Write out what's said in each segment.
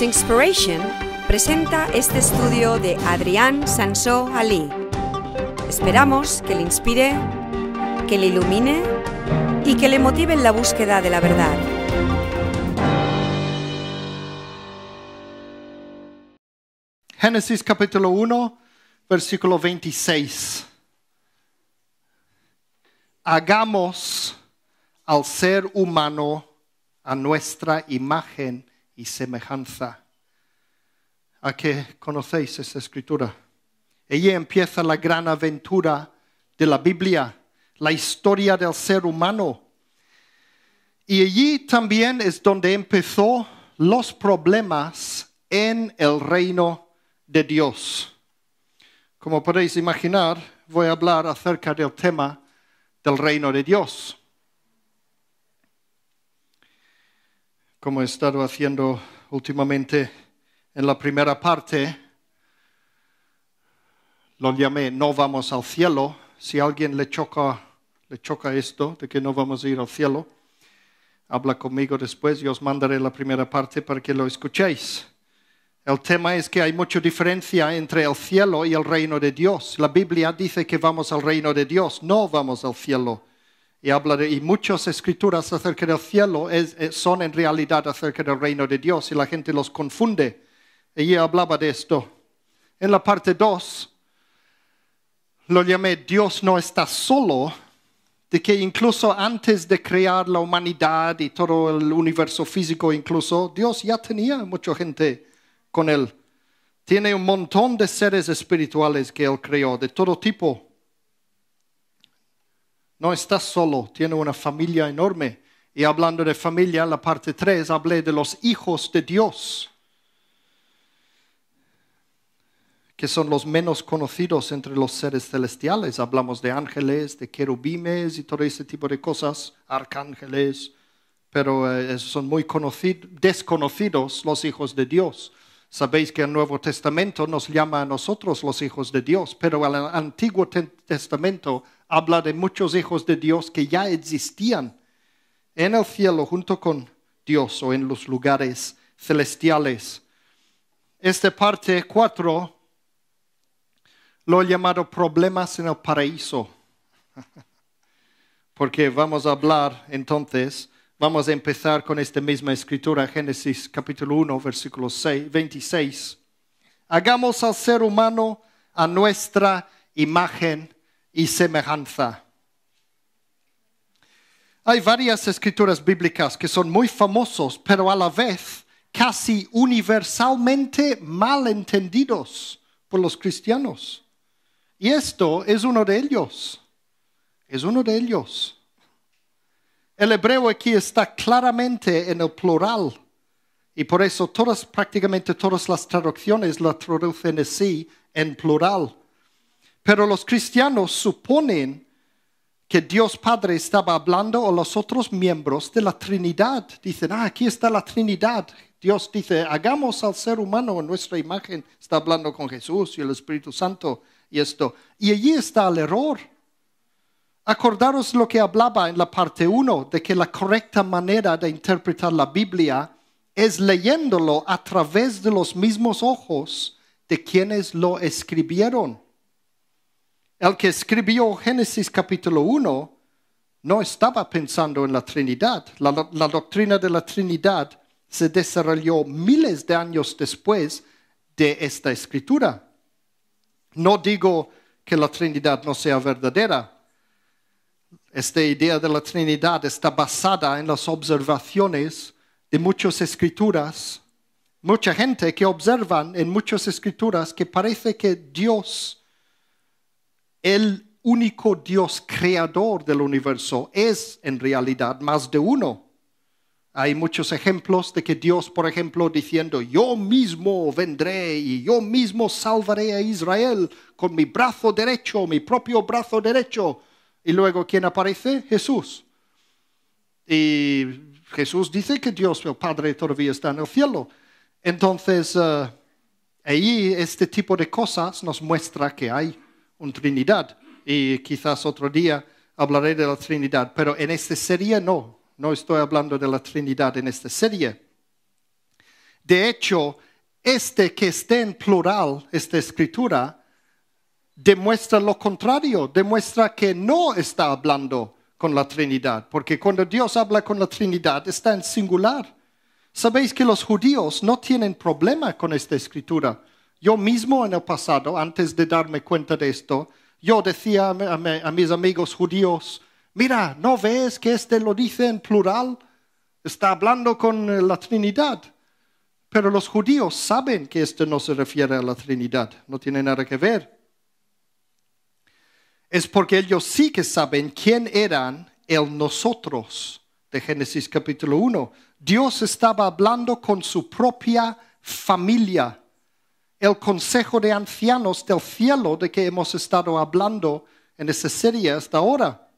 Inspiration presenta este estudio de Adrián Sansó Ali. Esperamos que le inspire, que le ilumine y que le motive en la búsqueda de la verdad. Génesis capítulo 1, versículo 26. Hagamos al ser humano a nuestra imagen y semejanza. ¿A que conocéis esa escritura? Allí empieza la gran aventura de la Biblia, la historia del ser humano. Y allí también es donde empezó los problemas en el reino de Dios. Como podéis imaginar, voy a hablar acerca del tema del reino de Dios. como he estado haciendo últimamente en la primera parte, lo llamé No vamos al cielo. Si alguien le choca, le choca esto de que no vamos a ir al cielo, habla conmigo después y os mandaré la primera parte para que lo escuchéis. El tema es que hay mucha diferencia entre el cielo y el reino de Dios. La Biblia dice que vamos al reino de Dios, no vamos al cielo y habla de, y muchas escrituras acerca del cielo eh, son en realidad acerca del reino de Dios y la gente los confunde. Ella hablaba de esto. En la parte 2 lo llamé Dios no está solo, de que incluso antes de crear la humanidad y todo el universo físico incluso, Dios ya tenía mucha gente con él. Tiene un montón de seres espirituales que él creó, de todo tipo. No está solo, tiene una familia enorme. Y hablando de familia, en la parte 3 hablé de los hijos de Dios, que son los menos conocidos entre los seres celestiales. Hablamos de ángeles, de querubines y todo ese tipo de cosas, arcángeles, pero eh, son muy desconocidos los hijos de Dios. Sabéis que el Nuevo Testamento nos llama a nosotros los hijos de Dios, pero el Antiguo Testamento habla de muchos hijos de Dios que ya existían en el cielo junto con Dios o en los lugares celestiales. Esta parte 4 lo he llamado problemas en el paraíso, porque vamos a hablar entonces, vamos a empezar con esta misma escritura, Génesis capítulo 1, versículo 6, 26. Hagamos al ser humano a nuestra imagen y semejanza. Hay varias escrituras bíblicas que son muy famosos, pero a la vez casi universalmente mal entendidos por los cristianos. Y esto es uno de ellos. Es uno de ellos. El hebreo aquí está claramente en el plural y por eso todas, prácticamente todas las traducciones la traducen así en plural pero los cristianos suponen que Dios Padre estaba hablando a los otros miembros de la Trinidad. Dicen, ah, aquí está la Trinidad. Dios dice, hagamos al ser humano en nuestra imagen. Está hablando con Jesús y el Espíritu Santo y esto. Y allí está el error. Acordaros lo que hablaba en la parte 1, de que la correcta manera de interpretar la Biblia es leyéndolo a través de los mismos ojos de quienes lo escribieron. El que escribió Génesis capítulo 1 no estaba pensando en la Trinidad. La, doctrina de la Trinidad se desarrolló miles de años después de esta escritura. No digo que la Trinidad no sea verdadera. Esta idea de la Trinidad está basada en las observaciones de muchas escrituras, mucha gente que observan en muchas escrituras que parece que Dios el único Dios creador del universo es en realidad más de uno. Hay muchos ejemplos de que Dios, por ejemplo, diciendo, yo mismo vendré y yo mismo salvaré a Israel con mi brazo derecho, mi propio brazo derecho. Y luego, ¿quién aparece? Jesús. Y Jesús dice que Dios, el Padre, todavía está en el cielo. Entonces, eh, ahí este tipo de cosas nos muestra que hay una Trinidad y quizás otro día hablaré de la Trinidad, pero en esta serie no, no estoy hablando de la Trinidad en esta serie. De hecho, este que esté en plural, esta escritura, demuestra lo contrario, demuestra que no está hablando con la Trinidad, porque cuando Dios habla con la Trinidad está en singular. Sabéis que los judíos no tienen problema con esta escritura, yo mismo en el pasado, antes de darme cuenta de esto, yo decía a, mis amigos judíos, mira, ¿no ves que este lo dice en plural? Está hablando con eh, la Trinidad. Pero los judíos saben que esto no se refiere a la Trinidad, no tiene nada que ver. Es porque ellos sí que saben quién eran el nosotros de Génesis capítulo 1. Dios estaba hablando con su propia familia el consejo de ancianos del cielo de que hemos estado hablando en esta serie hasta ahora.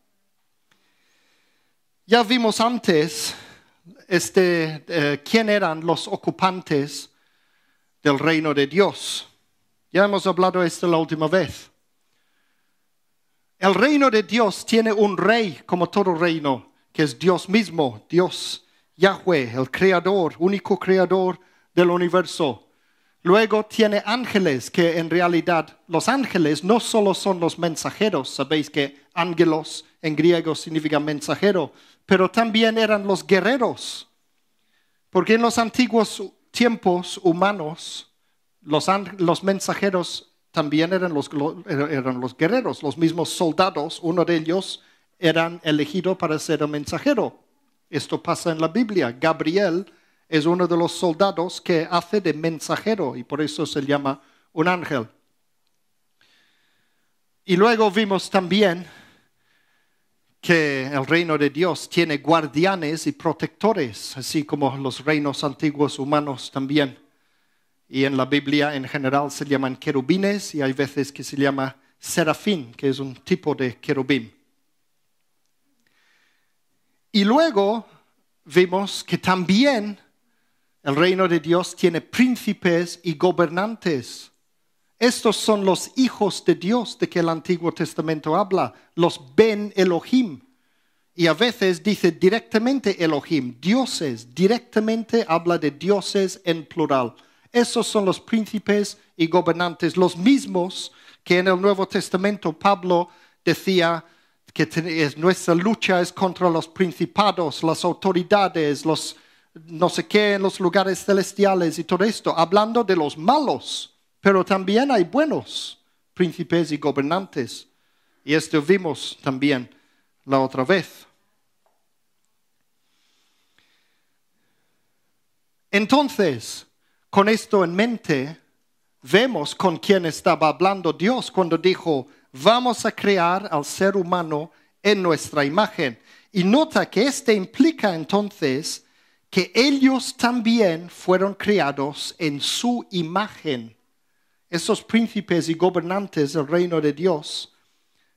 Ya vimos antes este, eh, quién eran los ocupantes del reino de Dios. Ya hemos hablado esto la última vez. El reino de Dios tiene un rey como todo reino, que es Dios mismo, Dios Yahweh, el creador, único creador del universo. Luego tiene ángeles, que en realidad los ángeles no solo son los mensajeros, sabéis que ángelos en griego significa mensajero, pero también eran los guerreros. Porque en los antiguos tiempos humanos, los, mensajeros también eran los, er-, eran los guerreros, los mismos soldados, uno de ellos eran elegido para ser el mensajero. Esto pasa en la Biblia. Gabriel es uno de los soldados que hace de mensajero y por eso se llama un ángel. Y luego vimos también que el reino de Dios tiene guardianes y protectores, así como los reinos antiguos humanos también. Y en la Biblia en general se llaman querubines y hay veces que se llama serafín, que es un tipo de querubín. Y luego vimos que también el reino de Dios tiene príncipes y gobernantes. Estos son los hijos de Dios de que el Antiguo Testamento habla, los Ben Elohim. Y a veces dice directamente Elohim, dioses, directamente habla de dioses en plural. Esos son los príncipes y gobernantes, los mismos que en el Nuevo Testamento Pablo decía que nuestra lucha es contra los principados, las autoridades, los no sé qué, en los lugares celestiales y todo esto, hablando de los malos, pero también hay buenos príncipes y gobernantes. Y esto vimos también la otra vez. Entonces, con esto en mente, vemos con quién estaba hablando Dios cuando dijo, vamos a crear al ser humano en nuestra imagen. Y nota que este implica entonces que ellos también fueron creados en su imagen. Esos príncipes y gobernantes del reino de Dios,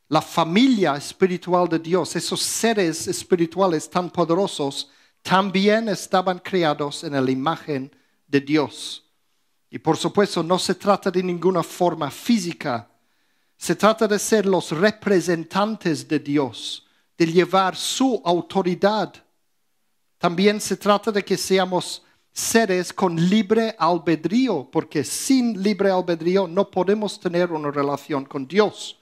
la familia espiritual de Dios, esos seres espirituales tan poderosos, también estaban creados en la imagen de Dios. Y por supuesto no se trata de ninguna forma física, se trata de ser los representantes de Dios, de llevar su autoridad también se trata de que seamos seres con libre albedrío, porque sin libre albedrío no podemos tener una relación con Dios.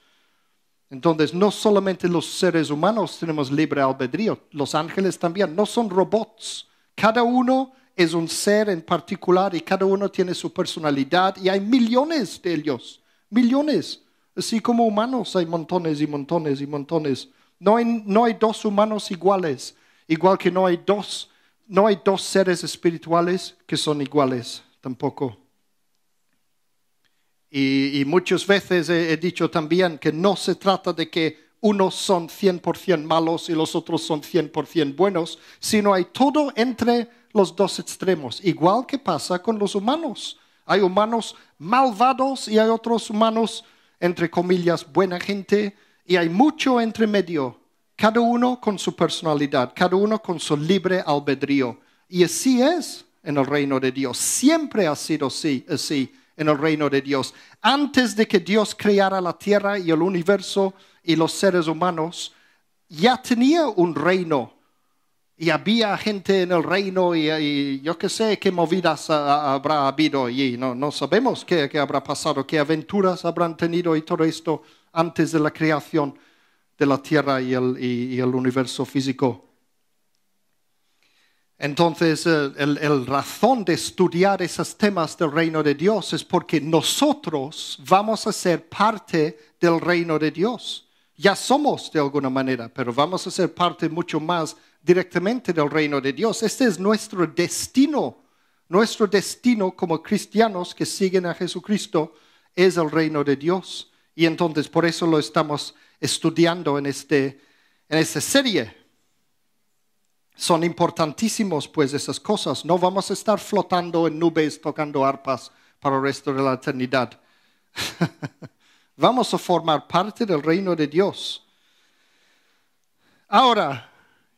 Entonces, no solamente los seres humanos tenemos libre albedrío, los ángeles también, no son robots. Cada uno es un ser en particular y cada uno tiene su personalidad y hay millones de ellos, millones. Así como humanos hay montones y montones y montones. No hay, dos humanos iguales, Igual que no hay dos, no hay dos seres espirituales que son iguales tampoco. Y, muchas veces he, dicho también que no se trata de que unos son 100% malos y los otros son 100% buenos, sino hay todo entre los dos extremos, igual que pasa con los humanos. Hay humanos malvados y hay otros humanos, entre comillas, buena gente, y hay mucho entre medio cada uno con su personalidad, cada uno con su libre albedrío. Y así es en el reino de Dios. Siempre ha sido así, así eh, en el reino de Dios. Antes de que Dios creara la tierra y el universo y los seres humanos, ya tenía un reino. Y había gente en el reino y, yo qué sé qué movidas habrá habido allí no, sabemos qué habrá pasado, qué aventuras habrán tenido y todo esto antes de la creación de la tierra y el, universo físico. Entonces, eh, el, razón de estudiar esos temas del reino de Dios es porque nosotros vamos a ser parte del reino de Dios. Ya somos de alguna manera, pero vamos a ser parte mucho más directamente del reino de Dios. Este es nuestro destino. Nuestro destino como cristianos que siguen a Jesucristo es el reino de Dios. Y entonces por eso lo estamos estudiando en, esta este serie. Son importantísimos pues esas cosas. No vamos a estar flotando en nubes tocando arpas para el resto de la eternidad. vamos a formar parte del reino de Dios. Ahora,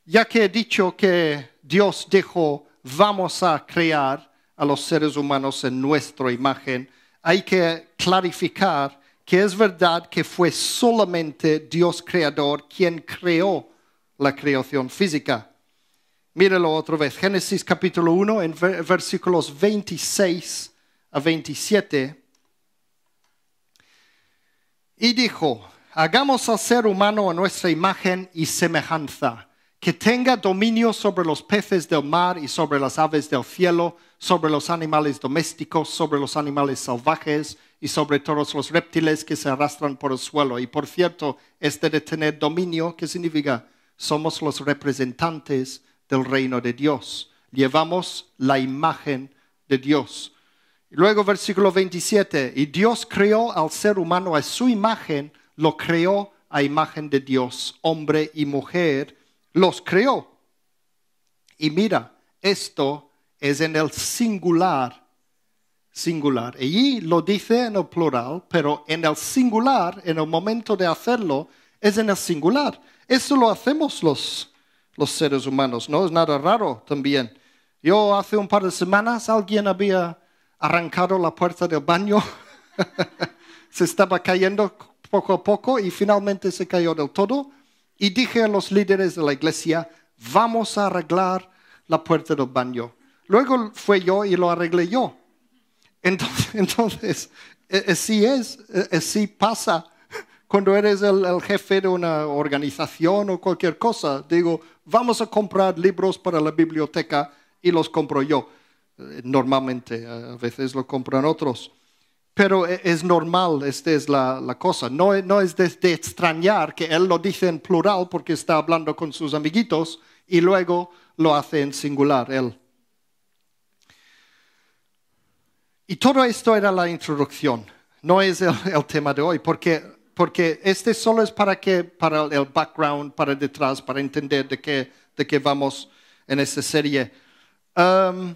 ya que he dicho que Dios dijo, vamos a crear a los seres humanos en nuestra imagen, hay que clarificar que es verdad que fue solamente Dios creador quien creó la creación física. Mírelo otra vez, Génesis capítulo 1, en versículos 26 a 27. Y dijo, hagamos al ser humano a nuestra imagen y semejanza, que tenga dominio sobre los peces del mar y sobre las aves del cielo, sobre los animales domésticos, sobre los animales salvajes y sobre todos los reptiles que se arrastran por el suelo. Y por cierto, este de tener dominio, ¿qué significa? Somos los representantes del reino de Dios. Llevamos la imagen de Dios. Luego versículo 27, y Dios creó al ser humano a su imagen, lo creó a imagen de Dios, hombre y mujer, los creó. Y mira, esto es en el singular singular. y lo dice en el plural, pero en el singular, en el momento de hacerlo, es en el singular. Eso lo hacemos los, los seres humanos, no es nada raro también. Yo hace un par de semanas alguien había arrancado la puerta del baño, se estaba cayendo poco a poco y finalmente se cayó del todo. Y dije a los líderes de la iglesia, vamos a arreglar la puerta del baño. Luego fue yo y lo arreglé yo. Entonces, entonces e, e, sí es, así e, pasa cuando eres el, jefe de una organización o cualquier cosa. Digo, vamos a comprar libros para la biblioteca y los compro yo. Eh, normalmente, eh, a veces lo compran otros. Pero es normal, esta es la, cosa. No, es de, de, extrañar que él lo dice en plural porque está hablando con sus amiguitos y luego lo hace en singular él. Y todo esto era la introducción, no es el, tema de hoy, porque, porque este solo es para, que, para el background, para detrás, para entender de qué, de vamos en esta serie. Um,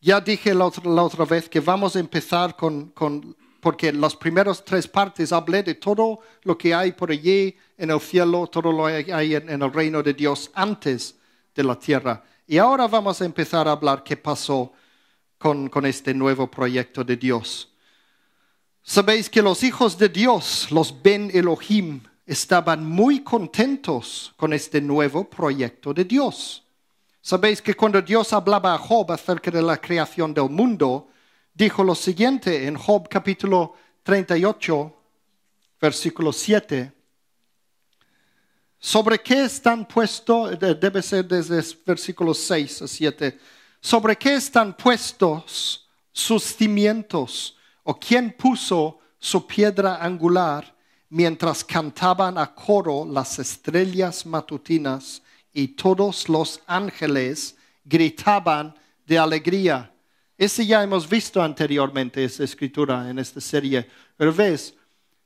ya dije la otra, vez que vamos a empezar con, con, porque las primeras tres partes hablé de todo lo que hay por allí en el cielo, todo lo que hay en, en el reino de Dios antes de la tierra. Y ahora vamos a empezar a hablar qué pasó con, este nuevo proyecto de Dios. Sabéis que los hijos de Dios, los Ben Elohim, estaban muy contentos con este nuevo proyecto de Dios. Sabéis que cuando Dios hablaba a Job acerca de la creación del mundo, dijo lo siguiente en Job capítulo 38, versículo 7. ¿Sobre qué están puestos? Debe ser desde versículos 6 a 7. ¿Sobre qué están puestos sus cimientos? ¿O quién puso su piedra angular mientras cantaban a coro las estrellas matutinas y todos los ángeles gritaban de alegría? Ese ya hemos visto anteriormente, esa escritura en esta serie. Pero ves,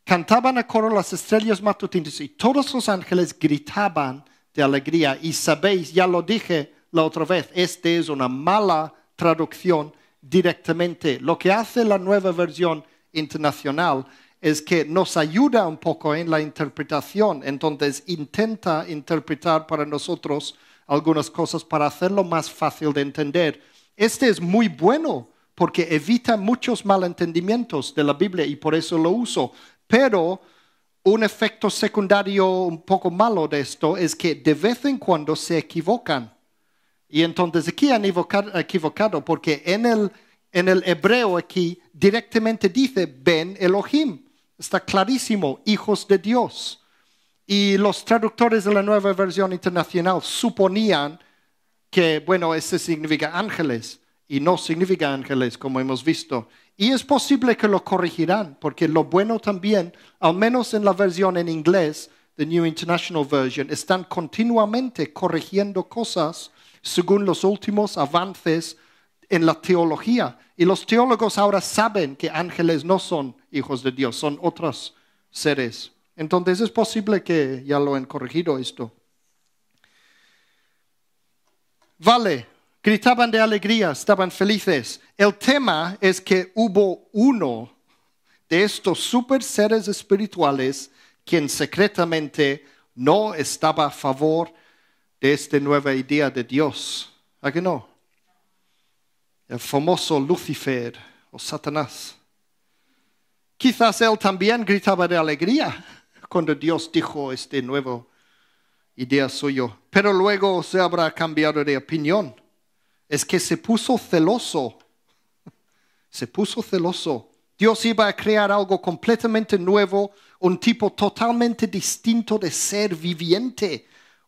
cantaban a coro las estrellas matutinas y todos los ángeles gritaban de alegría. Y sabéis, ya lo dije la otra vez. Este es una mala traducción directamente. Lo que hace la nueva versión internacional es que nos ayuda un poco en la interpretación, entonces intenta interpretar para nosotros algunas cosas para hacerlo más fácil de entender. Este es muy bueno porque evita muchos malentendimientos de la Biblia y por eso lo uso, pero un efecto secundario un poco malo de esto es que de vez en cuando se equivocan y entonces aquí han equivocado porque en el, en el hebreo aquí directamente dice Ben Elohim. Está clarísimo, hijos de Dios. Y los traductores de la nueva versión internacional suponían que, bueno, ese significa ángeles y no significa ángeles, como hemos visto. Y es posible que lo corregirán, porque lo bueno también, al menos en la versión en inglés, The New International Version, están continuamente corrigiendo cosas según los últimos avances en la teología. Y los teólogos ahora saben que ángeles no son hijos de Dios, son otros seres. Entonces es posible que ya lo han corregido esto. Vale, gritaban de alegría, estaban felices. El tema es que hubo uno de estos super seres espirituales quien secretamente no estaba a favor de esta nueva idea de Dios. ¿A qué no? El famoso Lucifer o Satanás. Quizás él también gritaba de alegría cuando Dios dijo este nuevo idea suyo, pero luego se habrá cambiado de opinión. Es que se puso celoso. Se puso celoso. Dios iba a crear algo completamente nuevo, un tipo totalmente distinto de ser viviente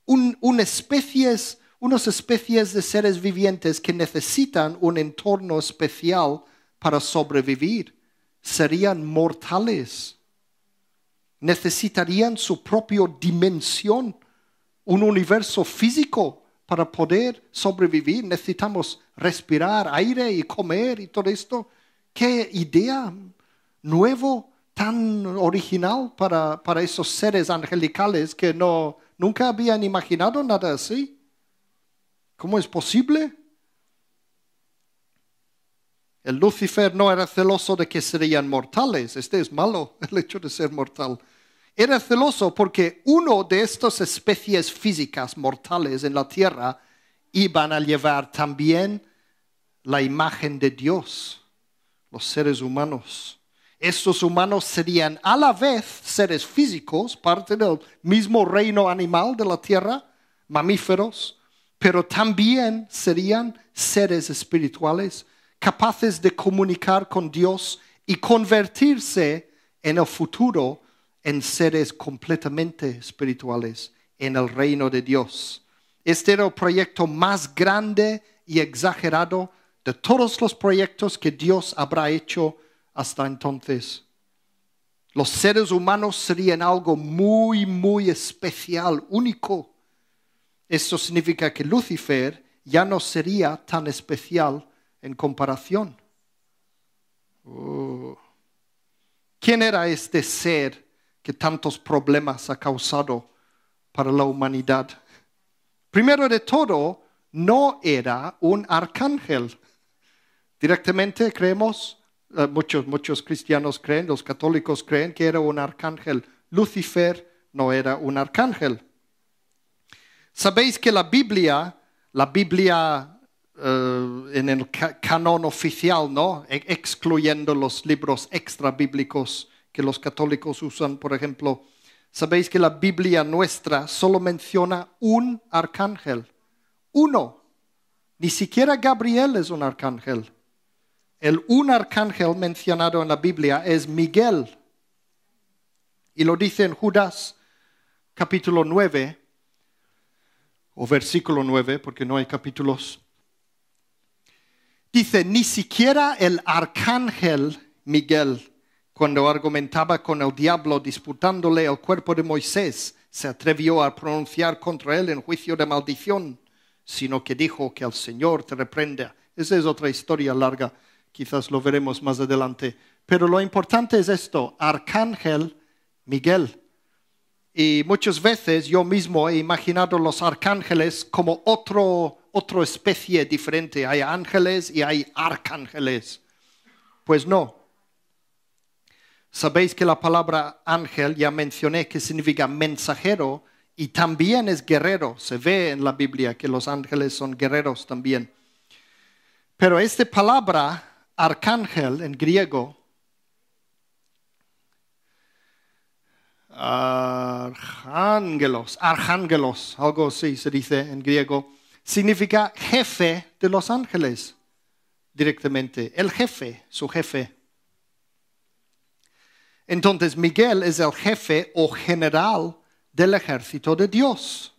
un, unas especies de seres vivientes que necesitan un entorno especial para sobrevivir. Serían mortales. Necesitarían su propia dimensión, un universo físico para poder sobrevivir. Necesitamos respirar aire y comer y todo esto. Qué idea nuevo, tan original para esos seres angelicales que no, Nunca habían imaginado nada así. ¿Cómo es posible? El Lucifer no era celoso de que serían mortales. Este es malo, el hecho de ser mortal. Era celoso porque uno de estas especies físicas mortales en la tierra iban a llevar también la imagen de Dios, los seres humanos. Estos humanos serían a la vez seres físicos, parte del mismo reino animal de la tierra, mamíferos, pero también serían seres espirituales capaces de comunicar con Dios y convertirse en el futuro en seres completamente espirituales en el reino de Dios. Este era el proyecto más grande y exagerado de todos los proyectos que Dios habrá hecho hasta entonces. Los seres humanos serían algo muy, muy especial, único. Eso significa que Lucifer ya no sería tan especial en comparación. Oh. ¿Quién era este ser que tantos problemas ha causado para la humanidad? Primero de todo, no era un arcángel. Directamente creemos Ah, muchos, muchos cristianos creen, los católicos creen que era un arcángel. Lucifer no era un arcángel. Sabéis que la Biblia, la Biblia eh, en el canon oficial, ¿no? E-, excluyendo los libros extrabíblicos que los católicos usan, por ejemplo, sabéis que la Biblia nuestra solo menciona un arcángel, uno. Ni siquiera Gabriel es un arcángel. El un arcángel mencionado en la Biblia es Miguel. Y lo dice en Judas capítulo 9, o versículo 9, porque no hay capítulos. Dice, ni siquiera el arcángel Miguel, cuando argumentaba con el diablo disputándole el cuerpo de Moisés, se atrevió a pronunciar contra él en juicio de maldición, sino que dijo que el Señor te reprenda. Esa es otra historia larga. Quizás lo veremos más adelante. Pero lo importante es esto, Arcángel Miguel. Y muchas veces yo mismo he imaginado los arcángeles como otra especie diferente. Hay ángeles y hay arcángeles. Pues no. Sabéis que la palabra ángel ya mencioné que significa mensajero y también es guerrero. Se ve en la Biblia que los ángeles son guerreros también. Pero esta palabra arcángel en griego, arcángelos, algo así se dice en griego, significa jefe de los ángeles directamente, el jefe, su jefe. Entonces Miguel es el jefe o general del ejército de Dios.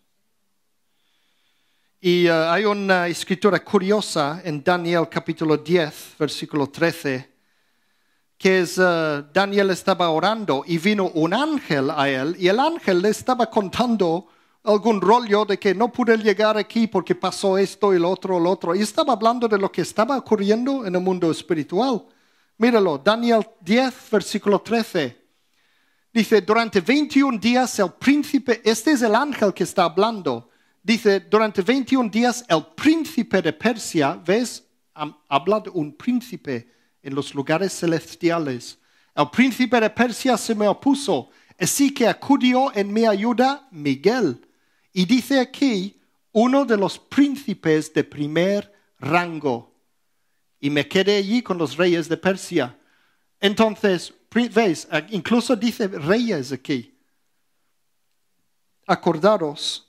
Y eh, hay una escritura curiosa en Daniel capítulo 10, versículo 13, que es, eh, Daniel estaba orando y vino un ángel a él y el ángel le estaba contando algún rollo de que no pude llegar aquí porque pasó esto y lo otro, lo otro. Y estaba hablando de lo que estaba ocurriendo en el mundo espiritual. Míralo, Daniel 10, versículo 13. Dice, durante 21 días el príncipe, este es el ángel que está hablando, dice, durante 21 días el príncipe de Persia, ¿ves? Habla de un príncipe en los lugares celestiales. El príncipe de Persia se me opuso, así que acudió en mi ayuda Miguel. Y dice aquí, uno de los príncipes de primer rango. Y me quedé allí con los reyes de Persia. Entonces, ¿ves? Ah, incluso dice reyes aquí. Acordaros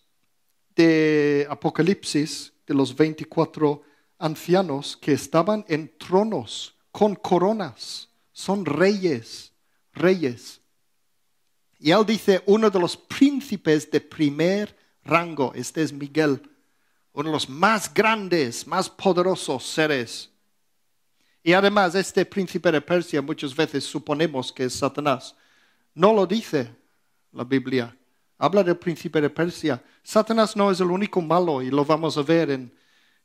de Apocalipsis, de los 24 ancianos que estaban en tronos con coronas, son reyes, reyes. Y él dice, uno de los príncipes de primer rango, este es Miguel, uno de los más grandes, más poderosos seres. Y además, este príncipe de Persia muchas veces suponemos que es Satanás. No lo dice la Biblia Habla del príncipe de Persia. Satanás no es el único malo y lo vamos a ver en,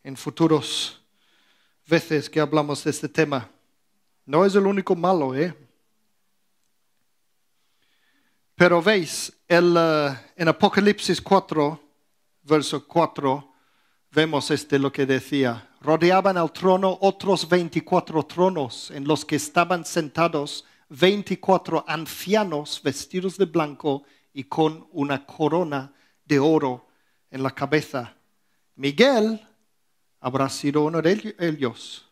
en futuros veces que hablamos de este tema. No es el único malo, ¿eh? Pero veis, eh, en Apocalipsis 4, verso 4, vemos este lo que decía. Rodeaban al trono otros 24 tronos en los que estaban sentados 24 ancianos vestidos de blanco y con una corona de oro en la cabeza. Miguel habrá sido uno de ellos.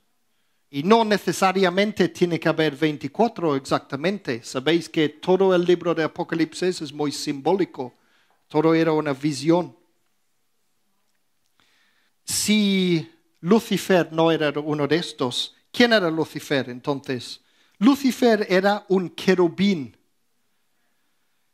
Y no necesariamente tiene que haber 24 exactamente. Sabéis que todo el libro de Apocalipsis es muy simbólico. Todo era una visión. Si Lucifer no era uno de estos, ¿quién era Lucifer entonces? Lucifer era un querubín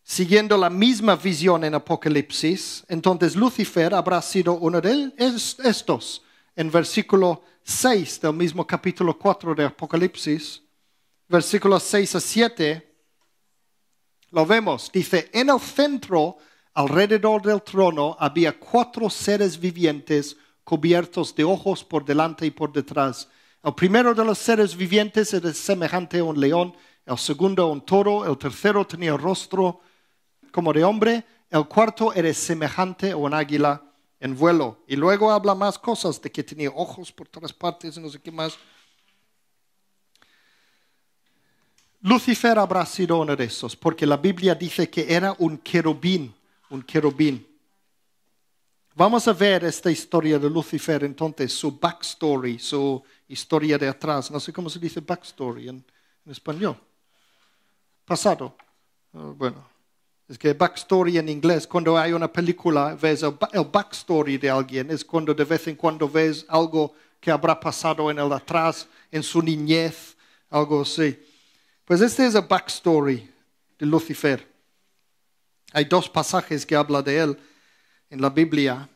siguiendo la misma visión en Apocalipsis, entonces Lucifer habrá sido uno de estos. En versículo 6 del mismo capítulo 4 de Apocalipsis, versículos 6 a 7, lo vemos, dice, en el centro, alrededor del trono, había cuatro seres vivientes cubiertos de ojos por delante y por detrás. El primero de los seres vivientes era semejante a un león, el segundo un toro, el tercero tenía rostro como de hombre, el cuarto eres semejante a un águila en vuelo. Y luego habla más cosas de que tenía ojos por todas partes y no sé qué más. Lucifer habrá sido uno de esos, porque la Biblia dice que era un querubín, un querubín. Vamos a ver esta historia de Lucifer, entonces, su backstory, su historia de atrás. No sé cómo se dice backstory en español. Pasado. Ah, bueno, es que backstory en inglés, cuando hay una película, ves el, backstory de alguien, es cuando de vez en cuando ves algo que habrá pasado en el atrás, en su niñez, algo así. Pues este es el backstory de Lucifer. Hay dos pasajes que habla de él en la Biblia.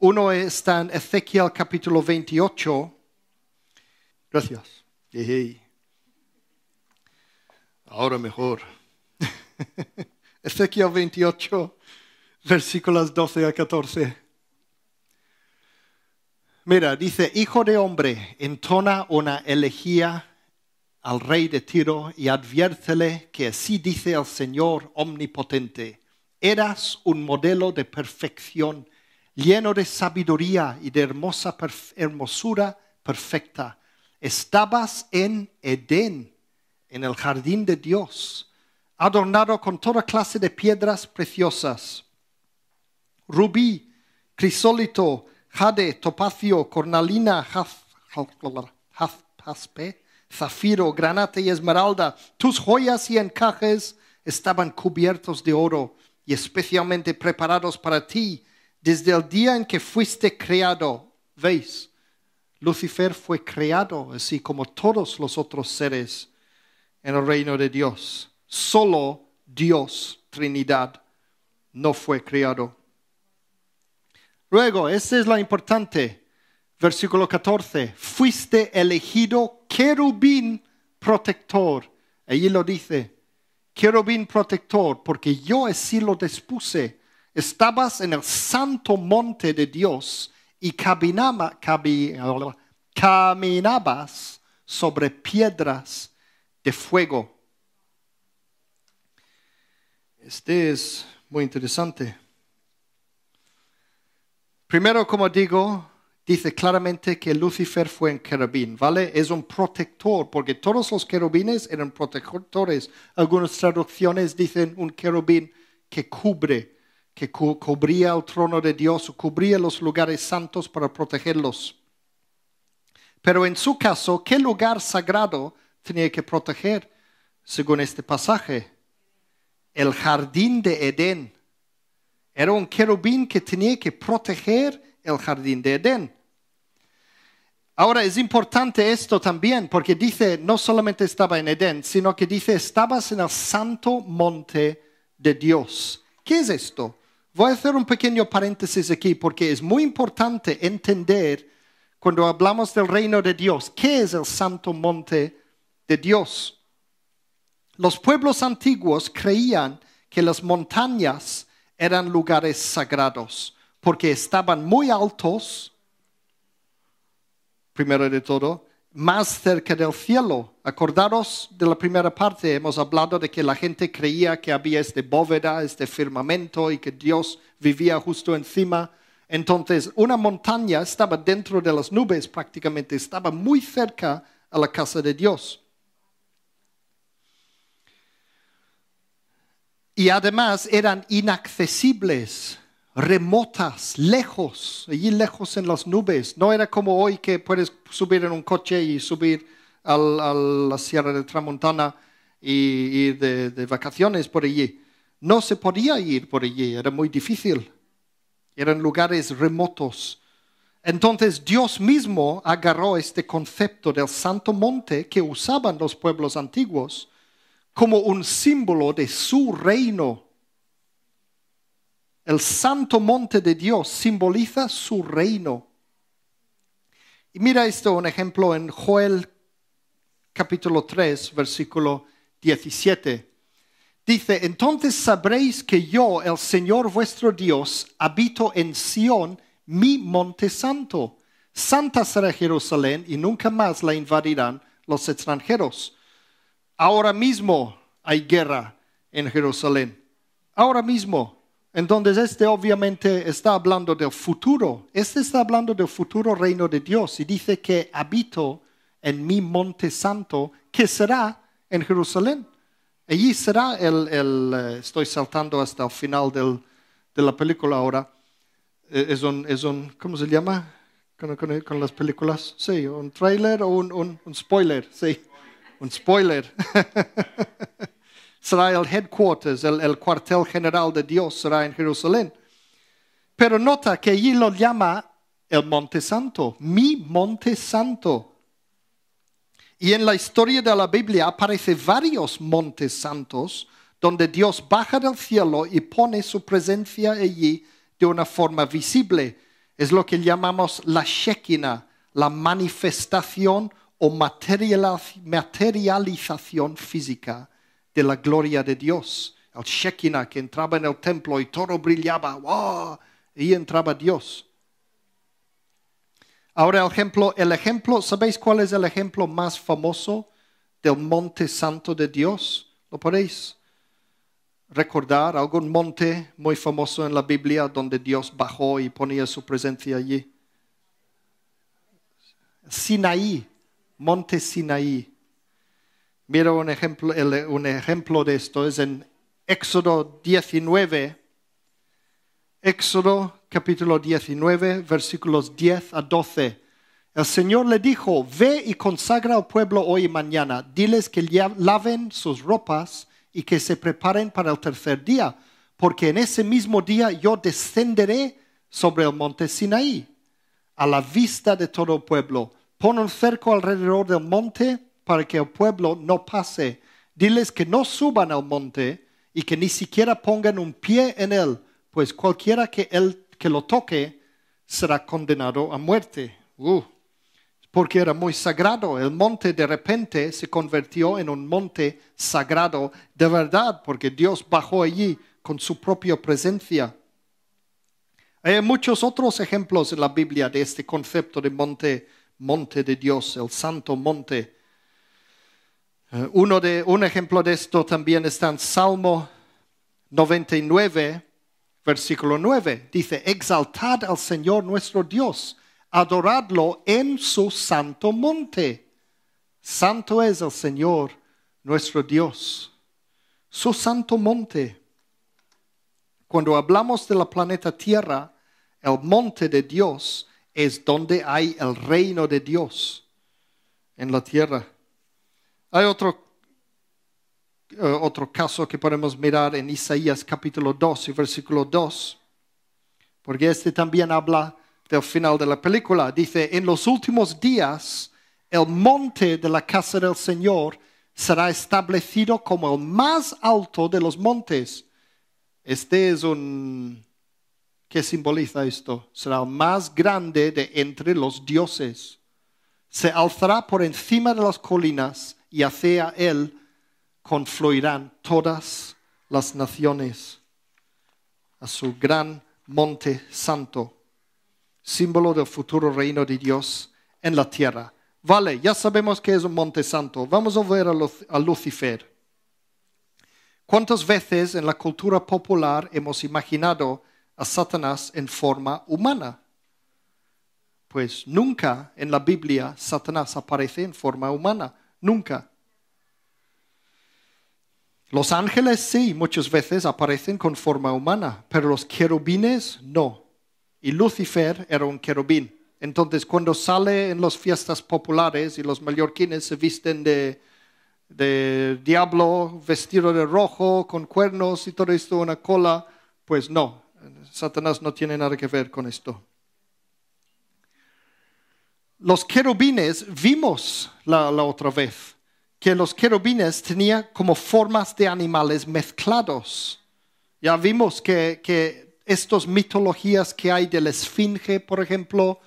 Uno está en Ezequiel capítulo 28. Gracias. Ahora mejor. Ezequiel 28, versículos 12 a 14. Mira, dice, hijo de hombre, entona una elegía al rey de Tiro y adviértele que así dice el Señor omnipotente, eras un modelo de perfección, lleno de sabiduría y de hermosa hermosura perfecta. Estabas en Edén, en el jardín de Dios adornado con toda clase de piedras preciosas. Rubí, crisólito, jade, topacio, cornalina, zafiro, granate y esmeralda. Tus joyas y encajes estaban cubiertos de oro y especialmente preparados para ti desde el día en que fuiste creado. ¿Veis? Lucifer fue creado así como todos los otros seres en el reino de Dios. Solo Dios, Trinidad, no fue criado. Luego, esa es la importante, versículo 14, fuiste elegido querubín protector. Allí lo dice, querubín protector, porque yo así lo despuse. Estabas en el santo monte de Dios y caminabas sobre piedras de fuego. Este es muy interesante. Primero, como digo, dice claramente que Lucifer fue un querubín, ¿vale? Es un protector, porque todos los querubines eran protectores. Algunas traducciones dicen un querubín que cubre, que cubría el trono de Dios, cubría los lugares santos para protegerlos. Pero en su caso, ¿qué lugar sagrado tenía que proteger según este pasaje? el jardín de Edén. Era un querubín que tenía que proteger el jardín de Edén. Ahora es importante esto también porque dice, no solamente estaba en Edén, sino que dice, estabas en el santo monte de Dios. ¿Qué es esto? Voy a hacer un pequeño paréntesis aquí porque es muy importante entender cuando hablamos del reino de Dios, ¿qué es el santo monte de Dios? Los pueblos antiguos creían que las montañas eran lugares sagrados porque estaban muy altos, primero de todo, más cerca del cielo. Acordaros de la primera parte, hemos hablado de que la gente creía que había este bóveda, este firmamento y que Dios vivía justo encima. Entonces, una montaña estaba dentro de las nubes prácticamente, estaba muy cerca a la casa de Dios. Y además eran inaccesibles, remotas, lejos, allí lejos en las nubes. No era como hoy que puedes subir en un coche y subir a la Sierra de Tramontana y ir de vacaciones por allí. No se podía ir por allí, era muy difícil. Eran lugares remotos. Entonces Dios mismo agarró este concepto del santo monte que usaban los pueblos antiguos como un símbolo de su reino. El santo monte de Dios simboliza su reino. Y mira esto, un ejemplo en Joel capítulo 3, versículo 17. Dice, entonces sabréis que yo, el Señor vuestro Dios, habito en Sión, mi monte santo. Santa será Jerusalén y nunca más la invadirán los extranjeros Ahora mismo hay guerra en Jerusalén. Ahora mismo. Entonces este obviamente está hablando del futuro. Este está hablando del futuro reino de Dios y dice que habito en mi monte santo que será en Jerusalén. Allí será el, eh, estoy saltando hasta el final de la película ahora. Eh, es un, ¿cómo se llama? Con, las películas. Sí, un trailer o un spoiler. Sí un spoiler. será el headquarters, el, cuartel general de Dios será en Jerusalén. Pero nota que allí lo llama el Monte Santo, mi Monte Santo. Y en la historia de la Biblia aparece varios montes santos donde Dios baja del cielo y pone su presencia allí de una forma visible. Es lo que llamamos la Shekinah, la manifestación o materialización física de la gloria de Dios. El Shekinah que entraba en el templo y todo brillaba, y entraba Dios. Ahora el ejemplo, el ejemplo, ¿sabéis cuál es el ejemplo más famoso del monte santo de Dios? ¿Lo podéis recordar? Algún monte muy famoso en la Biblia donde Dios bajó y ponía su presencia allí. Sinaí, Monte Sinaí. Mira un ejemplo, un ejemplo de esto, es en Éxodo 19, Éxodo capítulo 19, versículos 10 a 12. El Señor le dijo, ve y consagra al pueblo hoy y mañana, diles que laven sus ropas y que se preparen para el tercer día, porque en ese mismo día yo descenderé sobre el monte Sinaí, a la vista de todo el pueblo Pon un cerco alrededor del monte para que el pueblo no pase. Diles que no suban al monte y que ni siquiera pongan un pie en él, pues cualquiera que, él, que lo toque será condenado a muerte. Uh, porque era muy sagrado. El monte de repente se convirtió en un monte sagrado de verdad, porque Dios bajó allí con su propia presencia. Hay muchos otros ejemplos en la Biblia de este concepto de monte monte de Dios, el santo monte. Eh, uno de, un ejemplo de esto también está en Salmo 99, versículo 9. Dice, exaltad al Señor nuestro Dios, adoradlo en su santo monte. Santo es el Señor nuestro Dios, su santo monte. Cuando hablamos de la planeta Tierra, el monte de Dios es donde hay el reino de Dios en la tierra. Hay otro, eh, otro caso que podemos mirar en Isaías capítulo 2 y versículo 2, porque este también habla del final de la película. Dice, en los últimos días el monte de la casa del Señor será establecido como el más alto de los montes. Este es un ¿Qué simboliza esto? Será el más grande de entre los dioses. Se alzará por encima de las colinas y hacia él confluirán todas las naciones a su gran monte santo, símbolo del futuro reino de Dios en la tierra. Vale, ya sabemos que es un monte santo. Vamos a ver a Lucifer. ¿Cuántas veces en la cultura popular hemos imaginado a Satanás en forma humana. Pues nunca en la Biblia Satanás aparece en forma humana, nunca. Los ángeles sí, muchas veces aparecen con forma humana, pero los querubines no. Y Lucifer era un querubín. Entonces cuando sale en las fiestas populares y los mallorquines se visten de, de diablo, vestido de rojo, con cuernos y todo esto, una cola, pues no, Satanás no tiene nada que ver con esto. Los querubines, vimos la, otra vez, que los querubines tenían como formas de animales mezclados. Ya vimos que, estas mitologías que hay del esfinge, por ejemplo,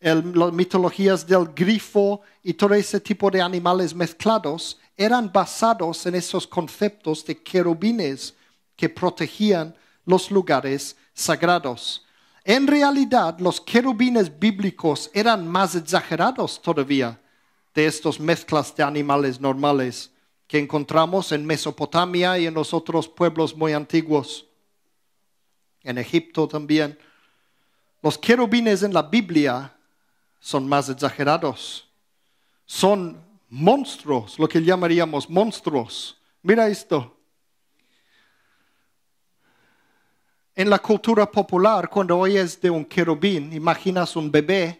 las mitologías del grifo y todo ese tipo de animales mezclados eran basados en esos conceptos de querubines que protegían los lugares sagrados. En realidad, los querubines bíblicos eran más exagerados todavía de estas mezclas de animales normales que encontramos en Mesopotamia y en los otros pueblos muy antiguos, en Egipto también. Los querubines en la Biblia son más exagerados, son monstruos, lo que llamaríamos monstruos. Mira esto, En la cultura popular, cuando oyes de un querubín, imaginas un bebé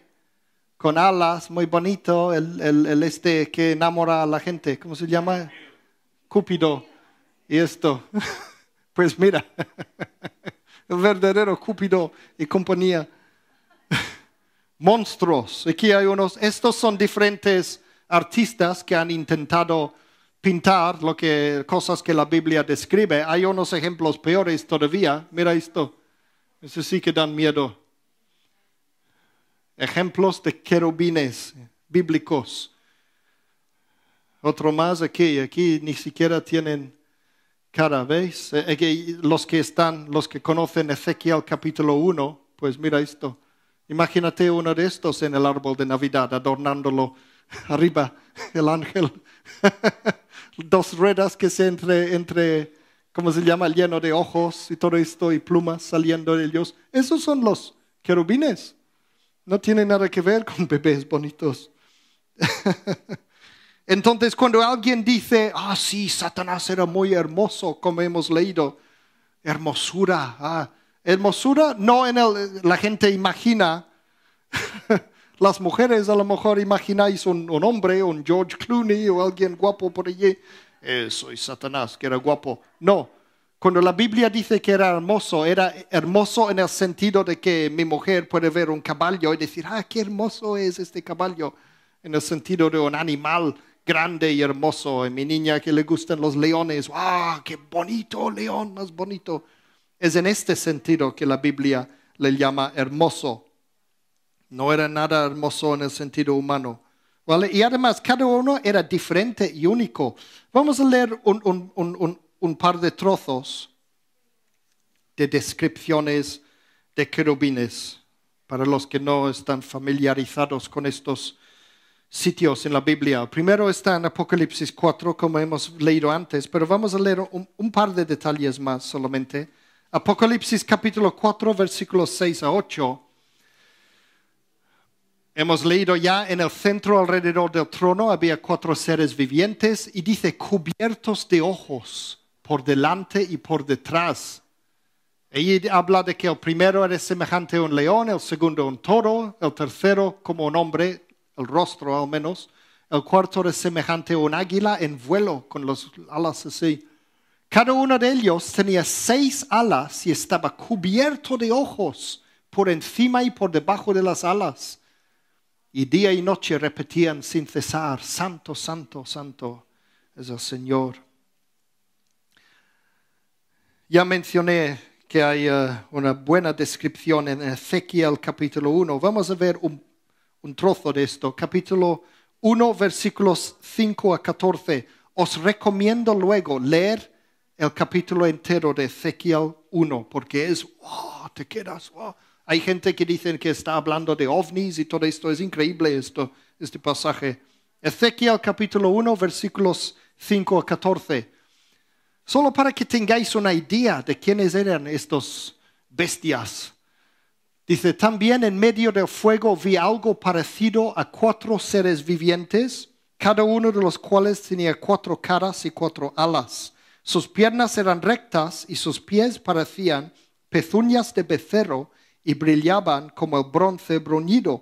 con alas, muy bonito, el, este que enamora a la gente, ¿cómo se llama? Cúpido. Y esto, pues mira, el verdadero Cúpido y compañía. Monstruos, aquí hay unos, estos son diferentes artistas que han intentado pintar lo cosas que la Biblia describe. Hay unos ejemplos peores todavía. Mira esto. Eso sí que dan miedo. Ejemplos de querubines bíblicos. Otro más aquí. Aquí ni siquiera tienen cara, ¿veis? Eh, eh, los que están, los que conocen Ezequiel capítulo 1, pues mira esto. Imagínate uno de estos en el árbol de Navidad, adornándolo arriba el ángel. dos ruedas que se entre, entre, ¿cómo se llama? Lleno de ojos y todo esto y plumas saliendo de ellos. Esos son los querubines. No tiene nada que ver con bebés bonitos. Entonces, cuando alguien dice, ah, sí, Satanás era muy hermoso, como hemos leído, hermosura, ah, hermosura, no en el, la gente imagina Las mujeres a lo mejor imagináis un, hombre, un George Clooney o alguien guapo por allí. Eh, soy Satanás, que era guapo. No, cuando la Biblia dice que era hermoso, era hermoso en el sentido de que mi mujer puede ver un caballo y decir, ah, qué hermoso es este caballo, en el sentido de un animal grande y hermoso. Y mi niña que le gustan los leones, ah, qué bonito león, más bonito. Es en este sentido que la Biblia le llama hermoso. No era nada hermoso en el sentido humano. Y además, cada uno era diferente y único. Vamos a leer un, par de trozos de descripciones de querubines para los que no están familiarizados con estos sitios en la Biblia. Primero está en Apocalipsis 4, como hemos leído antes, pero vamos a leer un, par de detalles más solamente. Apocalipsis capítulo 4, versículos 6 a 8. Hemos leído ya en el centro alrededor del trono había cuatro seres vivientes y dice cubiertos de ojos por delante y por detrás. Ella habla de que el primero era semejante a un león, el segundo a un toro, el tercero como un hombre, el rostro al menos, el cuarto era semejante a un águila en vuelo con las alas así. Cada uno de ellos tenía seis alas y estaba cubierto de ojos por encima y por debajo de las alas. Y día y noche repetían sin cesar, Santo, Santo, Santo es el Señor. Ya mencioné que hay eh, una buena descripción en Ezequiel capítulo 1. Vamos a ver un, trozo de esto. Capítulo 1, versículos 5 a 14. Os recomiendo luego leer el capítulo entero de Ezequiel 1, porque es, wow, te quedas, wow hay gente que dice que está hablando de ovnis y todo esto. Es increíble este pasaje. Ezequiel capítulo 1, versículos 5 a 14. Solo para que tengáis una idea de quiénes eran estos bestias. Dice, también en medio del fuego vi algo parecido a cuatro seres vivientes, cada uno de los cuales tenía cuatro caras y cuatro alas. Sus piernas eran rectas y sus pies parecían pezuñas de becerro y brillaban como el bronce bruñido.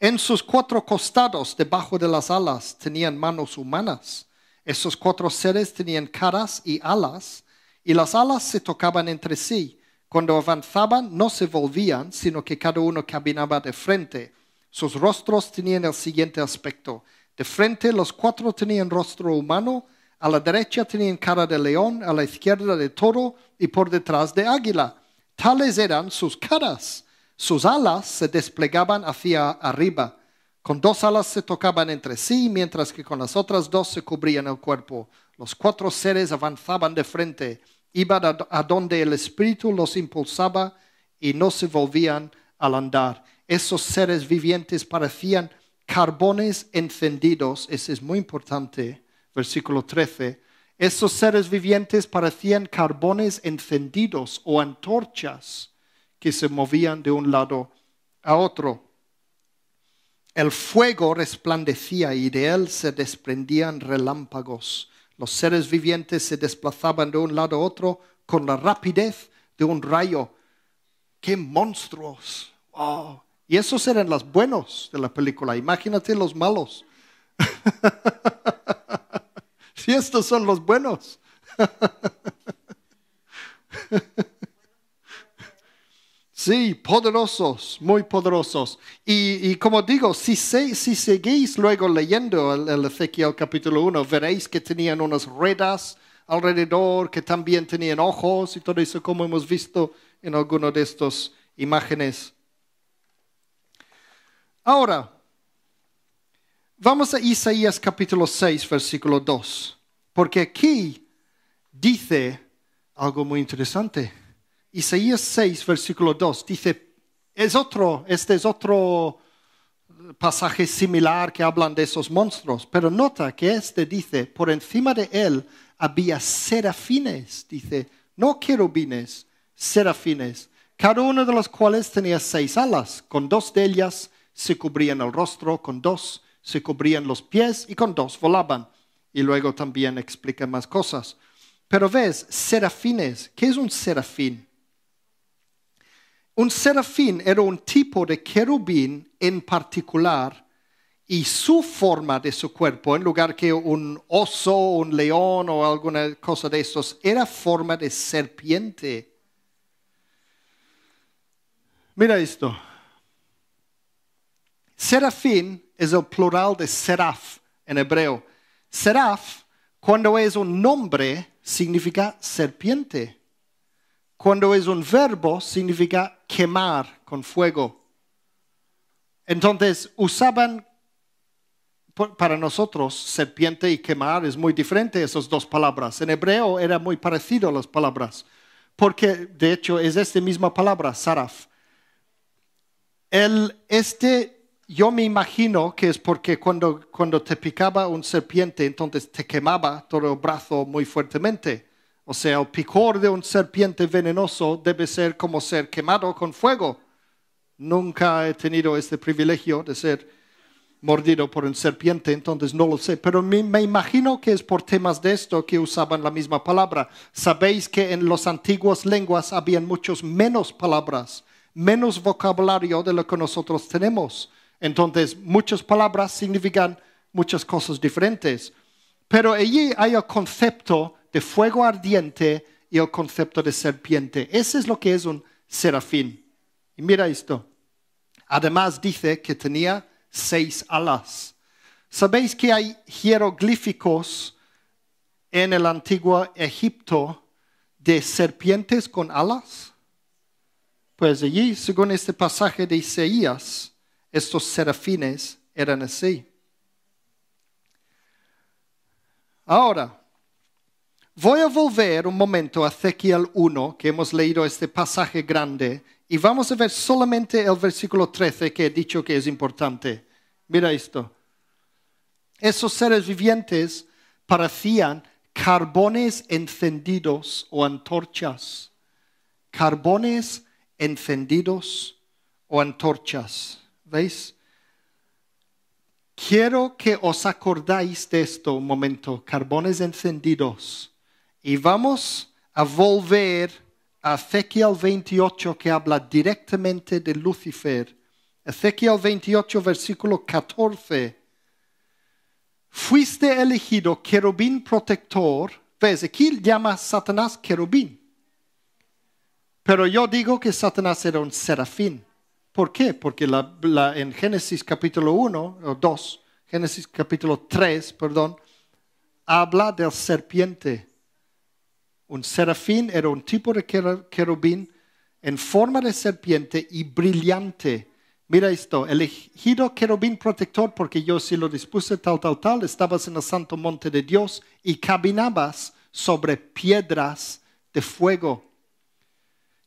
En sus cuatro costados, debajo de las alas, tenían manos humanas. Esos cuatro seres tenían caras y alas, y las alas se tocaban entre sí. Cuando avanzaban no se volvían, sino que cada uno caminaba de frente. Sus rostros tenían el siguiente aspecto. De frente los cuatro tenían rostro humano, a la derecha tenían cara de león, a la izquierda de toro y por detrás de águila. Tales eran sus caras. Sus alas se desplegaban hacia arriba. Con dos alas se tocaban entre sí, mientras que con las otras dos se cubrían el cuerpo. Los cuatro seres avanzaban de frente, iban a, donde el espíritu los impulsaba y no se volvían al andar. Esos seres vivientes parecían carbones encendidos. Ese es muy importante. Versículo 13 esos seres vivientes parecían carbones encendidos o antorchas que se movían de un lado a otro. El fuego resplandecía y de él se desprendían relámpagos. Los seres vivientes se desplazaban de un lado a otro con la rapidez de un rayo. ¡Qué monstruos! Y esos eran los buenos de la película. Imagínate los malos. Si estos son los buenos. Sí, poderosos, muy poderosos. Y, como digo, si, seguís luego leyendo el, Ezequiel capítulo 1, veréis que tenían unas ruedas alrededor, que también tenían ojos y todo eso, como hemos visto en alguna de estas imágenes. Ahora, Vamos a Isaías capítulo 6, versículo 2, porque aquí dice algo muy interesante. Isaías 6, versículo 2, dice, es otro, este es otro pasaje similar que hablan de esos monstruos, pero nota que este dice, por encima de él había serafines, dice, no querubines, serafines, cada uno de los cuales tenía seis alas, con dos de ellas se cubrían el rostro, con dos se cubrían los pies y con dos volaban. Y luego también explica más cosas. Pero ves, serafines, ¿qué es un serafín? Un serafín era un tipo de querubín en particular y su forma de su cuerpo, en lugar que un oso, un león o alguna cosa de estos, era forma de serpiente. Mira esto. Serafín es el plural de seraf en hebreo. Seraf, cuando es un nombre, significa serpiente. Cuando es un verbo, significa quemar con fuego. Entonces, usaban para nosotros, serpiente y quemar es muy diferente esas dos palabras. En hebreo era muy parecido las palabras, porque de hecho es esta misma palabra, saraf. El, este yo me imagino que es porque cuando, te picaba un serpiente, entonces te quemaba todo el brazo muy fuertemente. O sea, el picor de un serpiente venenoso debe ser como ser quemado con fuego. Nunca he tenido este privilegio de ser mordido por un serpiente, entonces no lo sé. Pero me, me, imagino que es por temas de esto que usaban la misma palabra. Sabéis que en las antiguas lenguas habían muchos menos palabras, menos vocabulario de lo que nosotros tenemos. Entonces, muchas palabras significan muchas cosas diferentes. Pero allí hay el concepto de fuego ardiente y el concepto de serpiente. Ese es lo que es un serafín. Y mira esto. Además dice que tenía seis alas. ¿Sabéis que hay jeroglíficos en el antiguo Egipto de serpientes con alas? Pues allí, según este pasaje de Isaías, estos serafines eran así. Ahora, voy a volver un momento a Ezequiel 1, que hemos leído este pasaje grande, y vamos a ver solamente el versículo 13 que he dicho que es importante. Mira esto. Esos seres vivientes parecían carbones encendidos o antorchas. Carbones encendidos o antorchas. ¿Veis? Quiero que os acordáis de esto un momento, carbones encendidos. Y vamos a volver a Ezequiel 28 que habla directamente de Lucifer. Ezequiel 28, versículo 14. Fuiste elegido querubín protector. Ves, aquí llama a Satanás querubín. Pero yo digo que Satanás era un serafín. ¿Por qué? Porque en Génesis capítulo 1, o 2, Génesis capítulo 3, perdón, habla del serpiente. Un serafín era un tipo de querubín en forma de serpiente y brillante. Mira esto, elegido querubín protector porque yo si lo dispuse tal, tal, tal, estabas en el santo monte de Dios y caminabas sobre piedras de fuego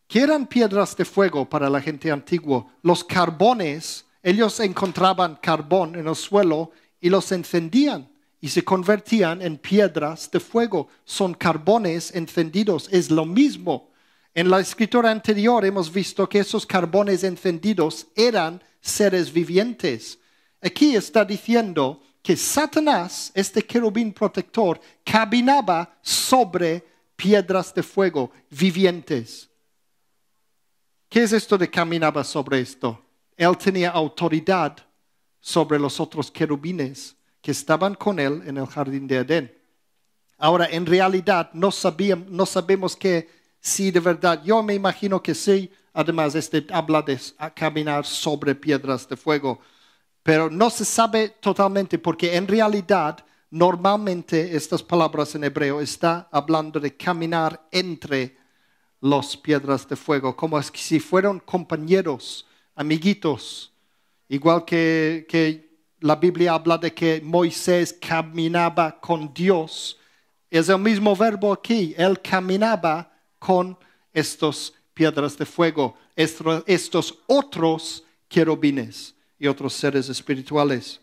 ¿Qué eran piedras de fuego para la gente antigua. Los carbones, ellos encontraban carbón en el suelo y los encendían y se convertían en piedras de fuego. Son carbones encendidos, es lo mismo. En la escritura anterior hemos visto que esos carbones encendidos eran seres vivientes. Aquí está diciendo que Satanás, este querubín protector, caminaba sobre piedras de fuego vivientes. ¿Qué es esto de caminaba sobre esto? Él tenía autoridad sobre los otros querubines que estaban con él en el jardín de Edén. Ahora, en realidad no, sabíamos, no sabemos que si de verdad. Yo me imagino que sí. Además, este habla de caminar sobre piedras de fuego. Pero no se sabe totalmente porque en realidad normalmente estas palabras en hebreo está hablando de caminar entre los piedras de fuego, como si fueran compañeros, amiguitos, igual que, que la Biblia habla de que Moisés caminaba con Dios. Es el mismo verbo aquí. Él caminaba con estas piedras de fuego, estos otros querubines y otros seres espirituales.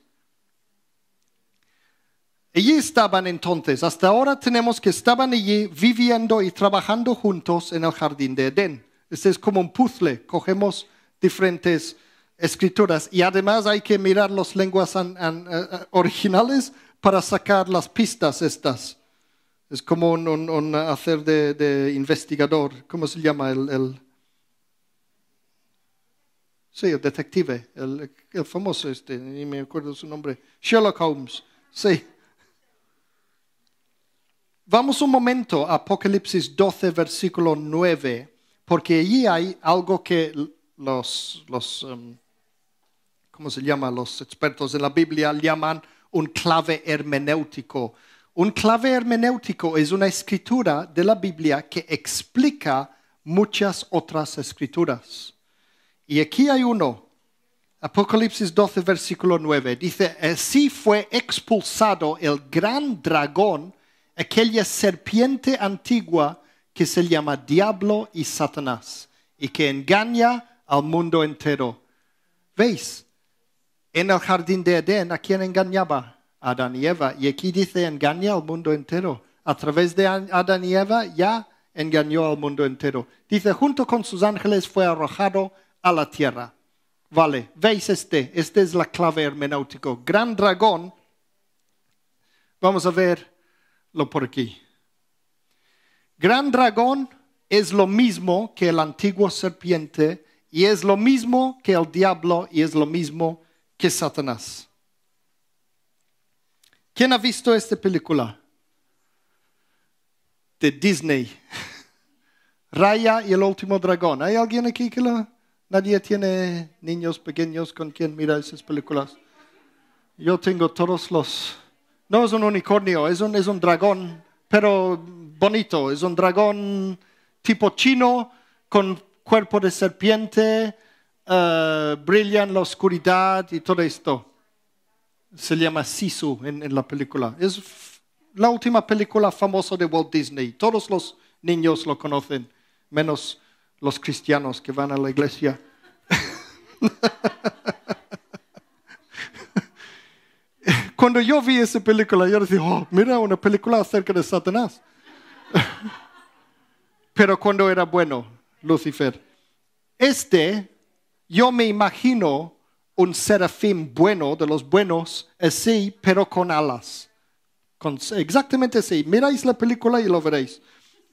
Allí estaban entonces, hasta ahora tenemos que estaban allí viviendo y trabajando juntos en el jardín de Edén. Este es como un puzzle, cogemos diferentes escrituras y además hay que mirar las lenguas eh, eh, originales para sacar las pistas estas. Es como un, hacer de, investigador, ¿cómo se llama? El, el... Sí, el detective, el famoso, este, ni me acuerdo su nombre, Sherlock Holmes, sí Vamos un momento a Apocalipsis 12, versículo 9, porque allí hay algo que los, em, ¿cómo se llama? Los expertos de la Biblia llaman un clave hermenéutico. Un clave hermenéutico es una escritura de la Biblia que explica muchas otras escrituras. Y aquí hay uno, Apocalipsis 12, versículo 9, dice, así fue expulsado el gran dragón, aquella serpiente antigua que se llama Diablo y Satanás y que engaña al mundo entero. ¿Veis? En el jardín de Edén, ¿a quién engañaba? Adán y Eva. Y aquí dice engaña al mundo entero. A través de Adán y Eva ya engañó al mundo entero. Dice, junto con sus ángeles fue arrojado a la tierra. Vale, veis este, esta es la clave hermenéutico Gran dragón, vamos a ver lo por aquí. Gran dragón es lo mismo que el antiguo serpiente y es lo mismo que el diablo y es lo mismo que Satanás. ¿Quién ha visto esta película? De Disney. Raya y el último dragón. ¿Hay alguien aquí que lo. Nadie tiene niños pequeños con quien mira esas películas. Yo tengo todos los no es un unicornio, es un, dragón, pero bonito. Es un dragón tipo chino con cuerpo de serpiente, brillan eh, brilla en la oscuridad y todo esto. Se llama Sisu en, en la película. Es la última película famosa de Walt Disney. Todos los niños lo conocen, menos los cristianos que van a la iglesia. Cuando yo vi esa película, yo decía, oh, mira una película acerca de Satanás. Pero cuando era bueno, Lucifer. Este, yo me imagino un serafín bueno, de los buenos, así, pero con alas. exactamente así. Miráis la película y lo veréis.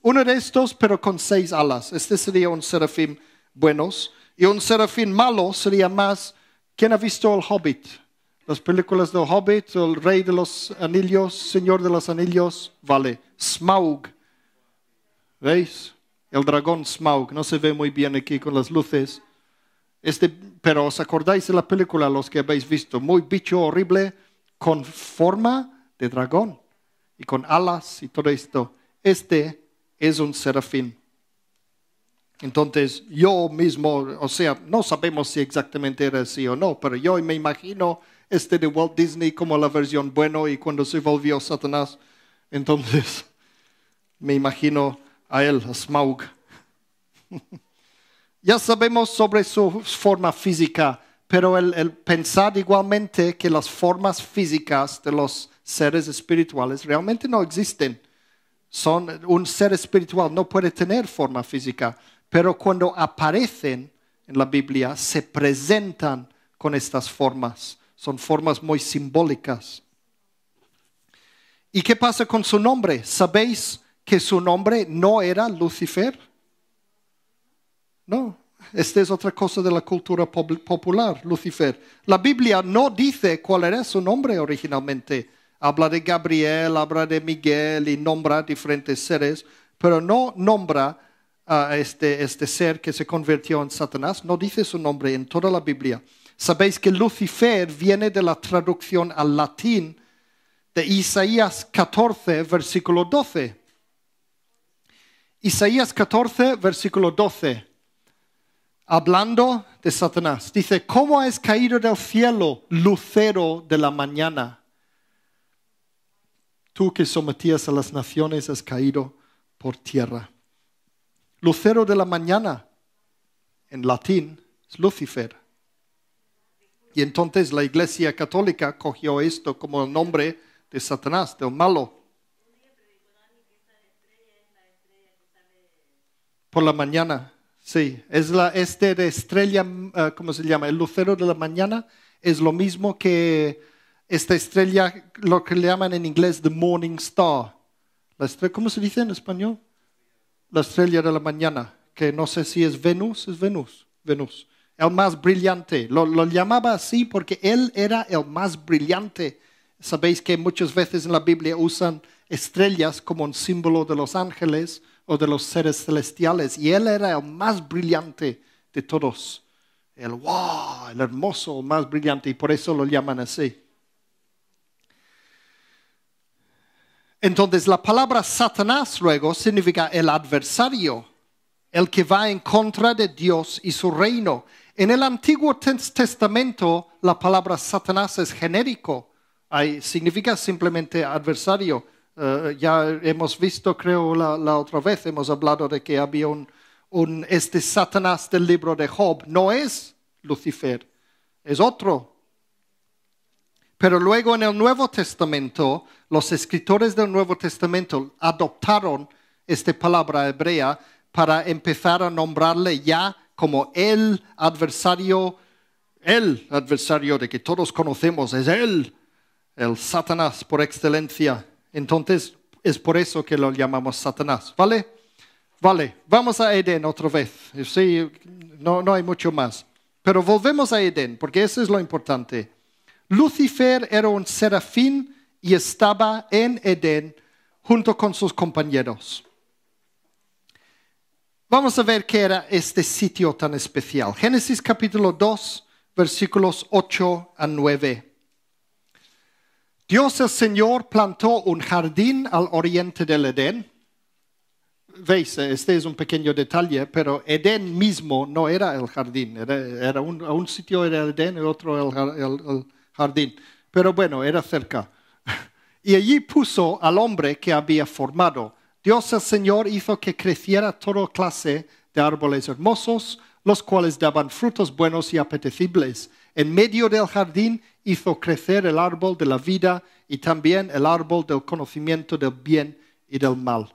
Uno de estos, pero con seis alas. Este sería un serafín buenos. Y un serafín malo sería más. ¿Quién ha visto el hobbit? Las películas de Hobbit, El Rey de los Anillos, Señor de los Anillos, vale. Smaug. ¿Veis? El dragón Smaug. No se ve muy bien aquí con las luces. Este, pero os acordáis de la película, los que habéis visto, muy bicho horrible, con forma de dragón y con alas y todo esto. Este es un serafín. Entonces, yo mismo, o sea, no sabemos si exactamente era así o no, pero yo me imagino este de Walt Disney como la versión bueno y cuando se volvió Satanás, entonces me imagino a él, a Smaug. ya sabemos sobre su forma física, pero el, el pensar igualmente que las formas físicas de los seres espirituales realmente no existen. Son un ser espiritual no puede tener forma física, pero cuando aparecen en la Biblia se presentan con estas formas. Son formas muy simbólicas. ¿Y qué pasa con su nombre? ¿Sabéis que su nombre no era Lucifer? No, esta es otra cosa de la cultura popular, Lucifer. La Biblia no dice cuál era su nombre originalmente. Habla de Gabriel, habla de Miguel y nombra diferentes seres, pero no nombra a este, este ser que se convirtió en Satanás, no dice su nombre en toda la Biblia. Sabéis que Lucifer viene de la traducción al latín de Isaías 14, versículo 12. Isaías 14, versículo 12, hablando de Satanás, dice, ¿cómo has caído del cielo, lucero de la mañana? Tú que sometías a las naciones has caído por tierra. Lucero de la mañana, en latín, es Lucifer. Y entonces la Iglesia Católica cogió esto como el nombre de Satanás, del malo. Por la mañana, sí. Es la este de estrella, eh, ¿cómo se llama? El lucero de la mañana es lo mismo que esta estrella, lo que le llaman en inglés the morning star. ¿Cómo se dice en español? La estrella de la mañana, que no sé si es Venus, es Venus, Venus el más brillante. Lo, llamaba así porque él era el más brillante. Sabéis que muchas veces en la Biblia usan estrellas como un símbolo de los ángeles o de los seres celestiales. Y él era el más brillante de todos. El wow, el hermoso, el más brillante. Y por eso lo llaman así. Entonces la palabra Satanás luego significa el adversario, el que va en contra de Dios y su reino. En el Antiguo Testamento la palabra Satanás es genérico, significa simplemente adversario. Eh, ya hemos visto, creo, la, otra vez, hemos hablado de que había un, este Satanás del libro de Job, no es Lucifer, es otro. Pero luego en el Nuevo Testamento, los escritores del Nuevo Testamento adoptaron esta palabra hebrea para empezar a nombrarle ya como el adversario, el adversario de que todos conocemos, es él, el Satanás por excelencia. Entonces es por eso que lo llamamos Satanás, ¿vale? Vale, vamos a Edén otra vez. no, no hay mucho más. Pero volvemos a Edén, porque eso es lo importante. Lucifer era un serafín y estaba en Edén junto con sus compañeros. Vamos a ver qué era este sitio tan especial. Génesis capítulo 2, versículos 8 a 9. Dios el Señor plantó un jardín al oriente del Edén. Veis, este es un pequeño detalle, pero Edén mismo no era el jardín. Era, un, sitio era el Edén y otro el, el jardín. Pero bueno, era cerca. Y allí puso al hombre que había formado Dios el Señor hizo que creciera toda clase de árboles hermosos, los cuales daban frutos buenos y apetecibles. En medio del jardín hizo crecer el árbol de la vida y también el árbol del conocimiento del bien y del mal.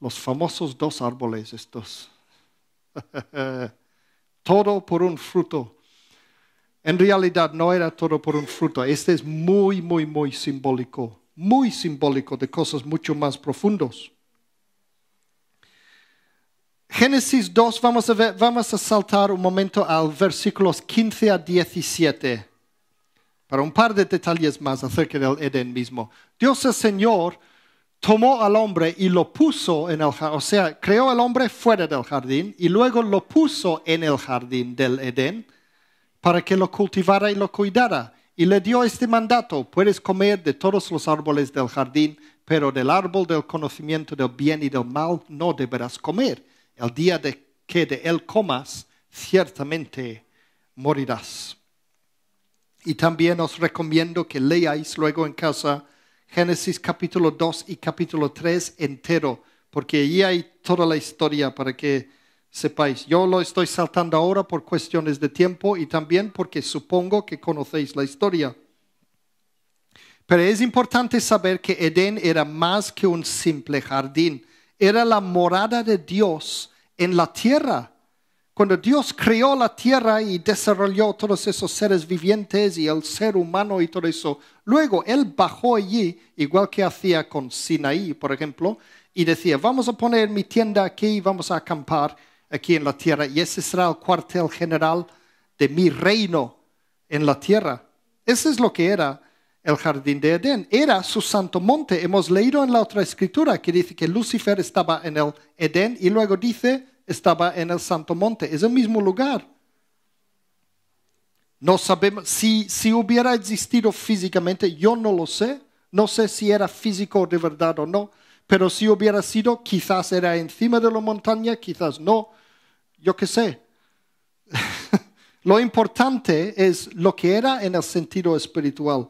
Los famosos dos árboles estos. todo por un fruto. En realidad no era todo por un fruto. Este es muy, muy, muy simbólico. Muy simbólico de cosas mucho más profundos. Génesis 2, vamos a, saltar un momento al versículos 15 a 17, para un par de detalles más acerca del Edén mismo. Dios el Señor tomó al hombre y lo puso en el jardín, o sea, creó al hombre fuera del jardín y luego lo puso en el jardín del Edén para que lo cultivara y lo cuidara. Y le dio este mandato, puedes comer de todos los árboles del jardín, pero del árbol del conocimiento del bien y del mal no deberás comer el día de que de él comas, ciertamente morirás. Y también os recomiendo que leáis luego en casa Génesis capítulo 2 y capítulo 3 entero, porque allí hay toda la historia para que sepáis. Yo lo estoy saltando ahora por cuestiones de tiempo y también porque supongo que conocéis la historia. Pero es importante saber que Edén era más que un simple jardín era la morada de Dios en la tierra. Cuando Dios creó la tierra y desarrolló todos esos seres vivientes y el ser humano y todo eso, luego Él bajó allí, igual que hacía con Sinaí, por ejemplo, y decía, vamos a poner mi tienda aquí, y vamos a acampar aquí en la tierra, y ese será el cuartel general de mi reino en la tierra. Eso es lo que era el jardín de Edén. Era su santo monte. Hemos leído en la otra escritura que dice que Lucifer estaba en el Edén y luego dice estaba en el santo monte. Es el mismo lugar. No sabemos si, si hubiera existido físicamente, yo no lo sé. No sé si era físico de verdad o no, pero si hubiera sido, quizás era encima de la montaña, quizás no. Yo qué sé. lo importante es lo que era en el sentido espiritual.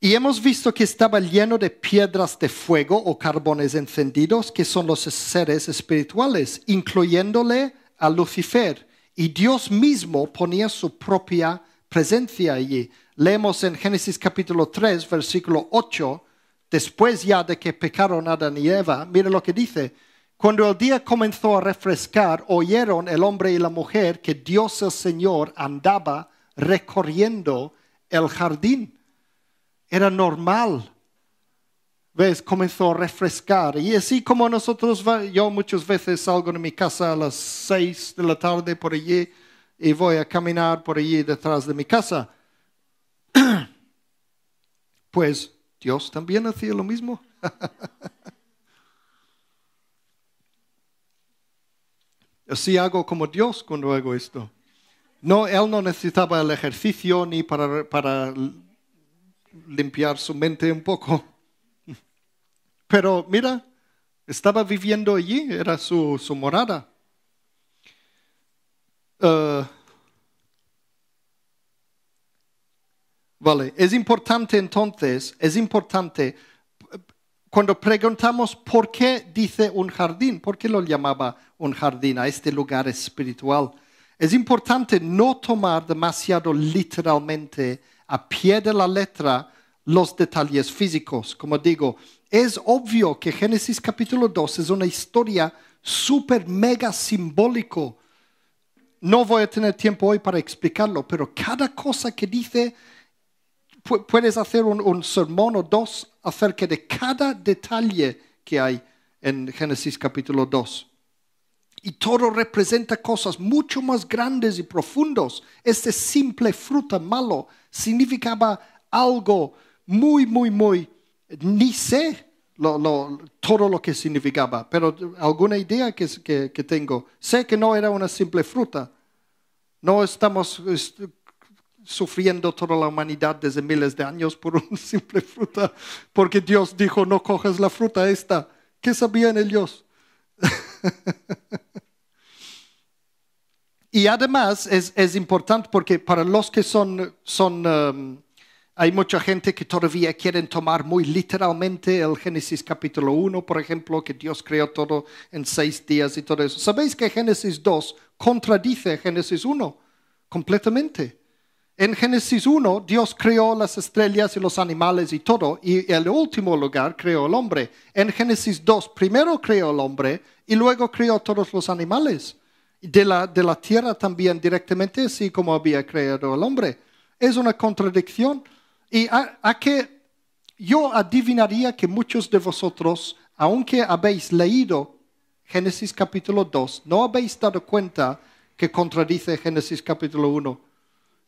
Y hemos visto que estaba lleno de piedras de fuego o carbones encendidos, que son los seres espirituales, incluyéndole a Lucifer. Y Dios mismo ponía su propia presencia allí. Leemos en Génesis capítulo 3, versículo 8, después ya de que pecaron Adán y Eva, mire lo que dice. Cuando el día comenzó a refrescar, oyeron el hombre y la mujer que Dios el Señor andaba recorriendo el jardín era normal. ¿Ves? Comenzó a refrescar. Y así como nosotros, yo muchas veces salgo de mi casa a las seis de la tarde por allí y voy a caminar por allí detrás de mi casa. pues Dios también hacía lo mismo. Así hago como Dios cuando hago esto. No, él no necesitaba el ejercicio ni para, para limpiar su mente un poco. Pero mira, estaba viviendo allí, era su, morada. Eh, vale, es importante entonces, es importante cuando preguntamos por qué dice un jardín, por qué lo llamaba un jardín a este lugar espiritual, es importante no tomar demasiado literalmente a pie de la letra los detalles físicos. Como digo, es obvio que Génesis capítulo 2 es una historia súper mega simbólico. No voy a tener tiempo hoy para explicarlo, pero cada cosa que dice, puedes hacer un, un sermón o dos acerca de cada detalle que hay en Génesis capítulo 2. Y todo representa cosas mucho más grandes y profundos. Este simple fruta malo significaba algo muy, muy, muy, ni sé todo lo que significaba, pero alguna idea que, tengo. Sé que no era una simple fruta. No estamos sufriendo toda la humanidad desde miles de años por una simple fruta, porque Dios dijo, no cojas la fruta esta. ¿Qué sabían ellos? y además es, importante porque para los que son, um, hay mucha gente que todavía quieren tomar muy literalmente el Génesis capítulo 1, por ejemplo, que Dios creó todo en seis días y todo eso. ¿Sabéis que Génesis 2 contradice Génesis 1 completamente? En Génesis 1, Dios creó las estrellas y los animales y todo, y en el último lugar creó el hombre. En Génesis 2, primero creó el hombre y luego creó todos los animales. De la, de la tierra también directamente, así como había creado el hombre. Es una contradicción. Y a que yo adivinaría que muchos de vosotros, aunque habéis leído Génesis capítulo 2, no habéis dado cuenta que contradice Génesis capítulo 1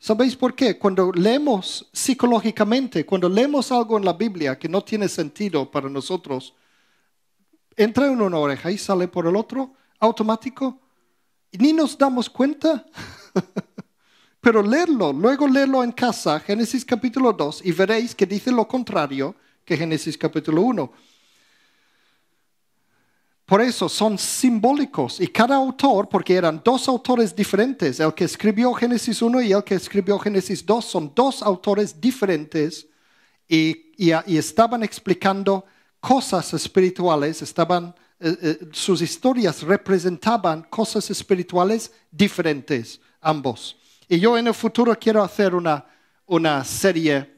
¿Sabéis por qué? Cuando leemos psicológicamente, cuando leemos algo en la Biblia que no tiene sentido para nosotros, entra en una oreja y sale por el otro, automático, y ni nos damos cuenta. Pero leerlo, luego leerlo en casa, Génesis capítulo 2, y veréis que dice lo contrario que Génesis capítulo 1. Por eso son simbólicos y cada autor, porque eran dos autores diferentes, el que escribió Génesis 1 y el que escribió Génesis 2, son dos autores diferentes y, estaban explicando cosas espirituales, estaban, eh, eh, sus historias representaban cosas espirituales diferentes, ambos. Y yo en el futuro quiero hacer una, serie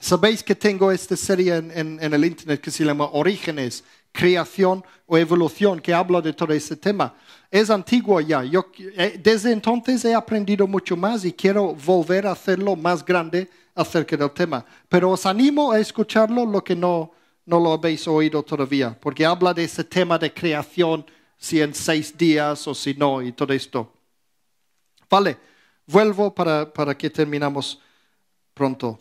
Sabéis que tengo esta serie en, el internet que se llama Orígenes creación o evolución que habla de todo ese tema. Es antiguo ya. Yo, eh, desde entonces he aprendido mucho más y quiero volver a hacerlo más grande acerca del tema. Pero os animo a escucharlo lo que no, no lo habéis oído todavía, porque habla de ese tema de creación, si en seis días o si no, y todo esto. Vale, vuelvo para, para que terminamos pronto.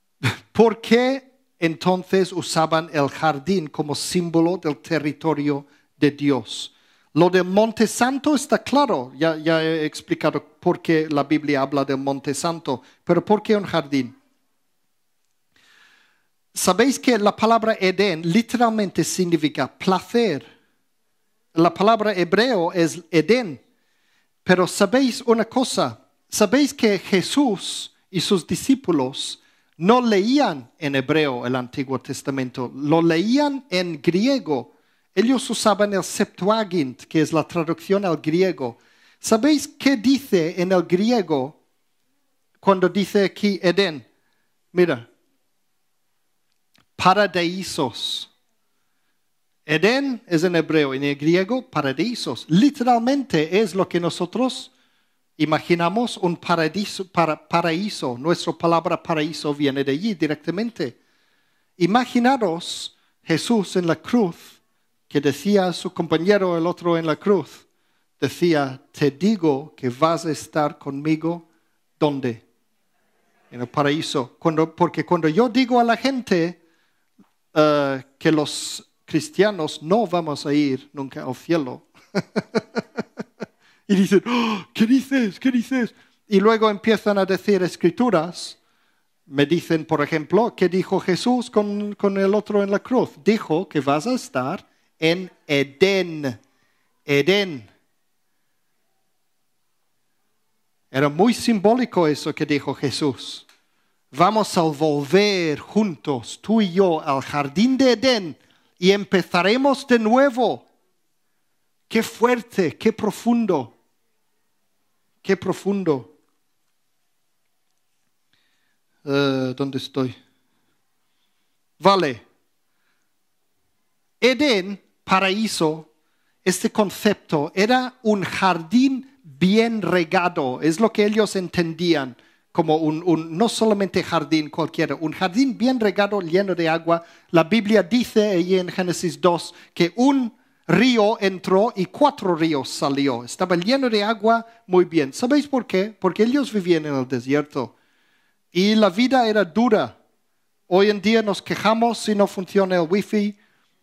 ¿Por qué entonces usaban el jardín como símbolo del territorio de Dios. Lo del Monte Santo está claro, ya, he explicado por qué la Biblia habla del Monte Santo, pero ¿por qué un jardín? Sabéis que la palabra Edén literalmente significa placer. La palabra hebreo es Edén. Pero sabéis una cosa, sabéis que Jesús y sus discípulos no leían en hebreo el Antiguo Testamento, lo leían en griego. Ellos usaban el Septuagint, que es la traducción al griego. ¿Sabéis qué dice en el griego cuando dice aquí Edén? Mira, paradisos. Edén es en hebreo, en el griego paradisos. Literalmente es lo que nosotros Imaginamos un paraíso, para, Nuestra palabra paraíso viene de allí directamente. Imaginaros Jesús en la cruz, que decía a su compañero el otro en la cruz, decía, te digo que vas a estar conmigo, ¿dónde? En el paraíso. porque cuando yo digo a la gente eh, que los cristianos no vamos a ir nunca al cielo, y dicen, ¡Oh, ¿qué dices? ¿Qué dices? Y luego empiezan a decir escrituras. Me dicen, por ejemplo, ¿qué dijo Jesús con, con el otro en la cruz? Dijo que vas a estar en Edén. Edén. Era muy simbólico eso que dijo Jesús. Vamos a volver juntos, tú y yo, al jardín de Edén y empezaremos de nuevo. Qué fuerte, qué profundo. Qué profundo. Eh, ¿Dónde estoy? Vale. Edén, paraíso, este concepto era un jardín bien regado, es lo que ellos entendían como un, no solamente jardín cualquiera, un jardín bien regado, lleno de agua. La Biblia dice ahí en Génesis 2 que un río entró y cuatro ríos salió. Estaba lleno de agua muy bien. ¿Sabéis por qué? Porque ellos vivían en el desierto y la vida era dura. Hoy en día nos quejamos si no funciona el wifi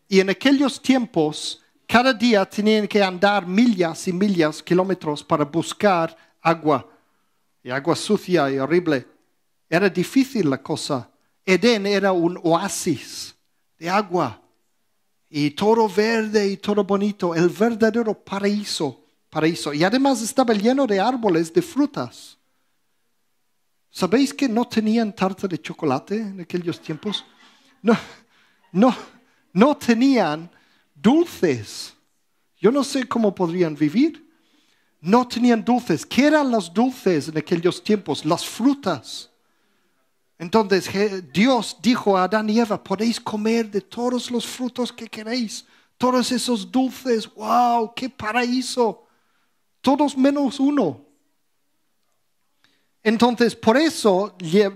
y en aquellos tiempos cada día tenían que andar millas y millas, kilómetros para buscar agua. Y agua sucia y horrible. Era difícil la cosa. Edén era un oasis de agua y todo verde y todo bonito, el verdadero paraíso, paraíso. Y además estaba lleno de árboles de frutas. ¿Sabéis que no tenían tarta de chocolate en aquellos tiempos? No, no, no tenían dulces. Yo no sé cómo podrían vivir. No tenían dulces. ¿Qué eran los dulces en aquellos tiempos? Las frutas. Entonces Dios dijo a Adán y Eva, podéis comer de todos los frutos que queréis, todos esos dulces, wow, qué paraíso, todos menos uno. Entonces, por eso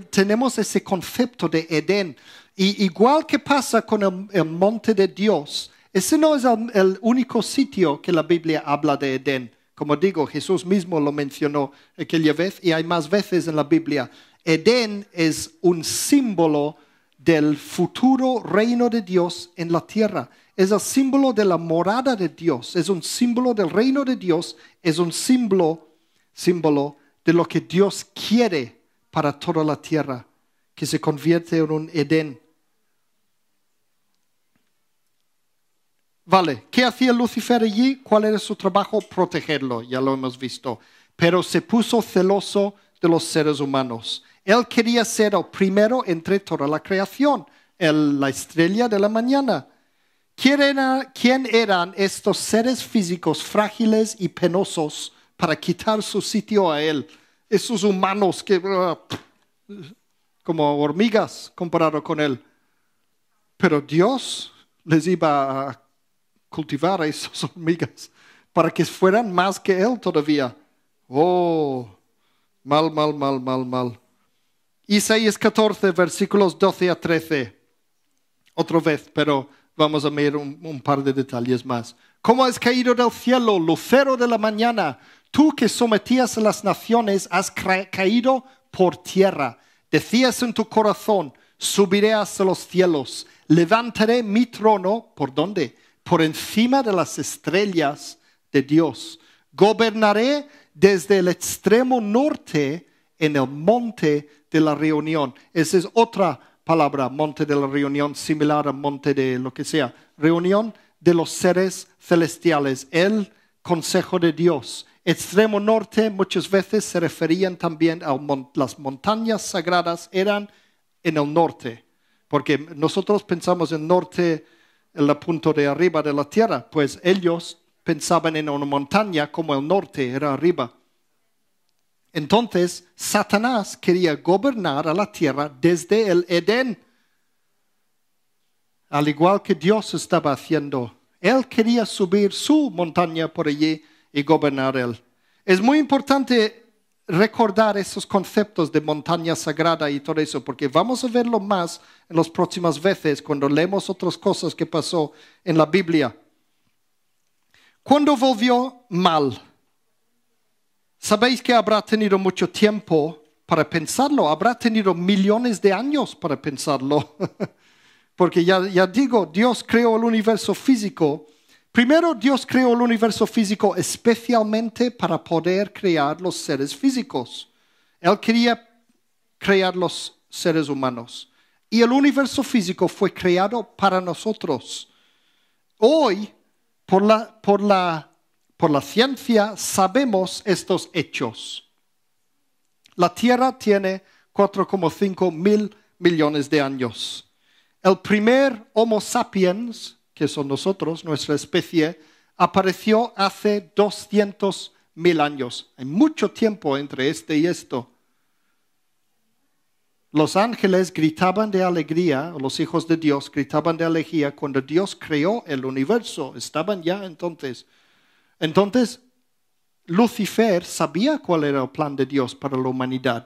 tenemos ese concepto de Edén. Y igual que pasa con el, monte de Dios, ese no es el, único sitio que la Biblia habla de Edén. Como digo, Jesús mismo lo mencionó aquella vez y hay más veces en la Biblia Edén es un símbolo del futuro reino de Dios en la tierra. Es el símbolo de la morada de Dios, es un símbolo del reino de Dios, es un símbolo, símbolo de lo que Dios quiere para toda la tierra, que se convierte en un Edén. Vale, ¿qué hacía Lucifer allí? ¿Cuál era su trabajo? Protegerlo, ya lo hemos visto. Pero se puso celoso de los seres humanos él quería ser el primero entre toda la creación, el, la estrella de la mañana. ¿Quién, ¿Quién eran estos seres físicos frágiles y penosos para quitar su sitio a él? Esos humanos que, uh, como hormigas comparado con él. Pero Dios les iba a cultivar a esas hormigas para que fueran más que él todavía. Oh, mal, mal, mal, mal, mal. Isaías 14, versículos 12 a 13. Otra vez, pero vamos a ver un, par de detalles más. ¿Cómo has caído del cielo, lucero de la mañana? Tú que sometías a las naciones, has caído por tierra. Decías en tu corazón, subiré hasta los cielos, levantaré mi trono, ¿por dónde? Por encima de las estrellas de Dios. Gobernaré desde el extremo norte en el monte de la reunión. Esa es otra palabra, monte de la reunión, similar a monte de lo que sea. Reunión de los seres celestiales, el consejo de Dios. Extremo norte muchas veces se referían también a las montañas sagradas, eran en el norte, porque nosotros pensamos en norte, en la punto de arriba de la tierra, pues ellos pensaban en una montaña como el norte era arriba. Entonces, Satanás quería gobernar a la tierra desde el Edén, al igual que Dios estaba haciendo. Él quería subir su montaña por allí y gobernar él. Es muy importante recordar esos conceptos de montaña sagrada y todo eso, porque vamos a verlo más en las próximas veces cuando leemos otras cosas que pasó en la Biblia. Cuando volvió mal, Sabéis que habrá tenido mucho tiempo para pensarlo, habrá tenido millones de años para pensarlo. Porque ya, digo, Dios creó el universo físico. Primero, Dios creó el universo físico especialmente para poder crear los seres físicos. Él quería crear los seres humanos. Y el universo físico fue creado para nosotros. Hoy, por la por la ciencia sabemos estos hechos. La Tierra tiene 4,5 mil millones de años. El primer Homo sapiens, que son nosotros, nuestra especie, apareció hace 200 mil años. Hay mucho tiempo entre este y esto. Los ángeles gritaban de alegría, los hijos de Dios gritaban de alegría cuando Dios creó el universo. Estaban ya entonces entonces, Lucifer sabía cuál era el plan de Dios para la humanidad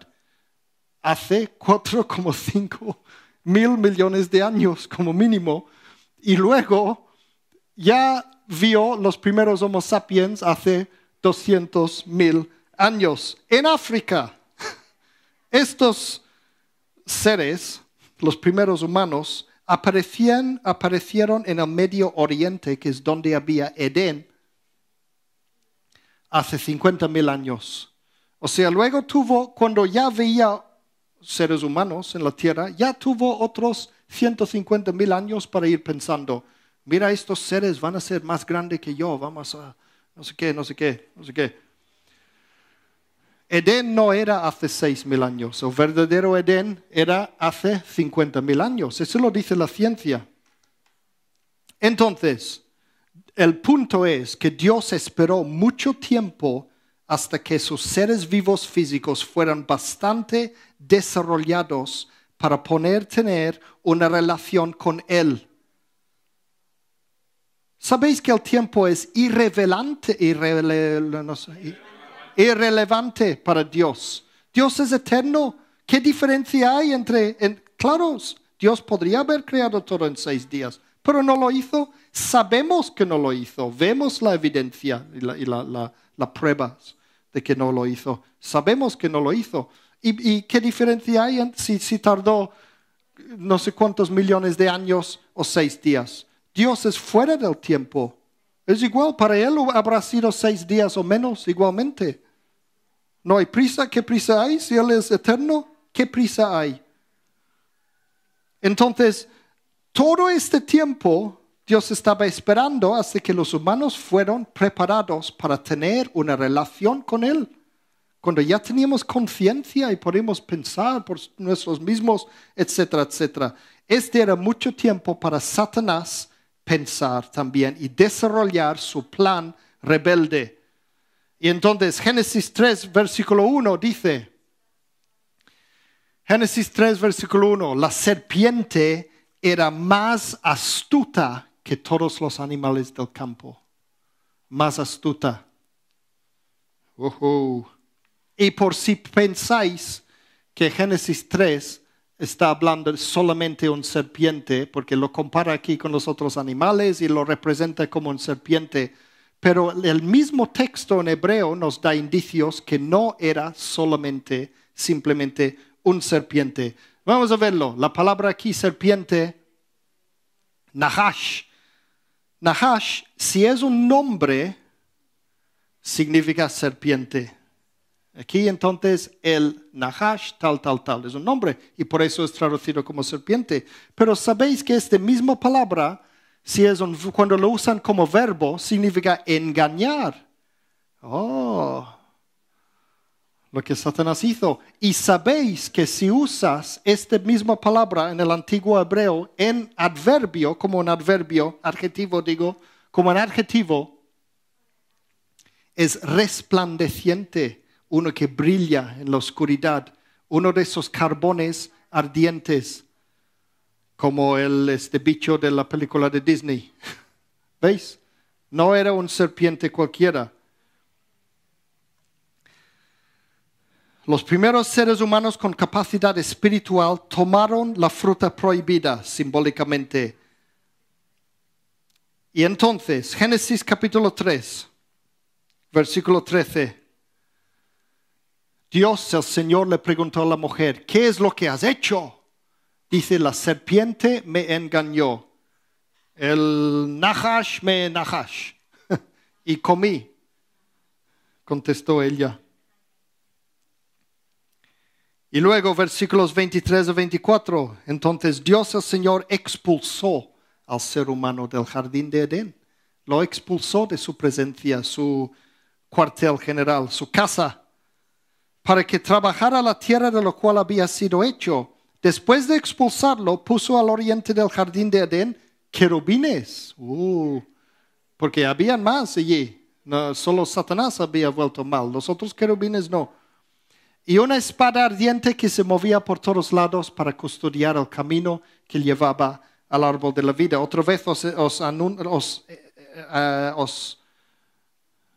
hace 4,5 mil millones de años como mínimo, y luego ya vio los primeros Homo sapiens hace 200 mil años en África. Estos seres, los primeros humanos, aparecían, aparecieron en el Medio Oriente, que es donde había Edén, hace 50.000 mil años. O sea, luego tuvo, cuando ya veía seres humanos en la tierra, ya tuvo otros 150.000 mil años para ir pensando, mira, estos seres van a ser más grandes que yo, vamos a, no sé qué, no sé qué, no sé qué. Edén no era hace seis mil años, el verdadero Edén era hace 50.000 mil años, eso lo dice la ciencia. Entonces, el punto es que Dios esperó mucho tiempo hasta que sus seres vivos físicos fueran bastante desarrollados para poder tener una relación con Él. ¿Sabéis que el tiempo es irrelevante, irrelevante. para Dios? Dios es eterno. ¿Qué diferencia hay entre... claro, Dios podría haber creado todo en seis días, pero no lo hizo. Sabemos que no lo hizo, vemos la evidencia y las la, la, pruebas de que no lo hizo, sabemos que no lo hizo. ¿Y, qué diferencia hay si, si tardó no sé cuántos millones de años o seis días? Dios es fuera del tiempo. Es igual, para él habrá sido seis días o menos igualmente. No hay prisa, ¿qué prisa hay? Si él es eterno, ¿qué prisa hay? Entonces, todo este tiempo Dios estaba esperando hasta que los humanos fueron preparados para tener una relación con Él. Cuando ya teníamos conciencia y podemos pensar por nosotros mismos, etcétera, etcétera. Este era mucho tiempo para Satanás pensar también y desarrollar su plan rebelde. Y entonces Génesis 3, versículo 1 dice, Génesis 3, versículo 1, la serpiente era más astuta que todos los animales del campo, más astuta. Y por si pensáis que Génesis 3 está hablando solamente un serpiente, porque lo compara aquí con los otros animales y lo representa como un serpiente, pero el mismo texto en hebreo nos da indicios que no era solamente, simplemente un serpiente. Vamos a verlo. La palabra aquí serpiente, Nahash, Nahash, si es un nombre, significa serpiente. Aquí entonces el Nahash, tal, tal, tal, es un nombre y por eso es traducido como serpiente. Pero sabéis que esta misma palabra, si es cuando lo usan como verbo, significa engañar. Oh, que Satanás hizo. Y sabéis que si usas esta misma palabra en el antiguo hebreo, en adverbio, como en adverbio, adjetivo digo, como en adjetivo, es resplandeciente, uno que brilla en la oscuridad, uno de esos carbones ardientes, como el este bicho de la película de Disney. ¿Veis? No era un serpiente cualquiera Los primeros seres humanos con capacidad espiritual tomaron la fruta prohibida simbólicamente. Y entonces, Génesis capítulo 3, versículo 13. Dios, el Señor, le preguntó a la mujer, ¿qué es lo que has hecho? Dice, la serpiente me engañó, el nahash me nahash, y comí, contestó ella. Y luego versículos 23 a 24, entonces Dios el Señor expulsó al ser humano del jardín de Edén, lo expulsó de su presencia, su cuartel general, su casa, para que trabajara la tierra de lo cual había sido hecho. Después de expulsarlo, puso al oriente del jardín de Edén querubines, uh, porque habían más allí, no, solo Satanás había vuelto mal, los otros querubines no y una espada ardiente que se movía por todos lados para custodiar el camino que llevaba al árbol de la vida. Otra vez eh, eh, eh, os,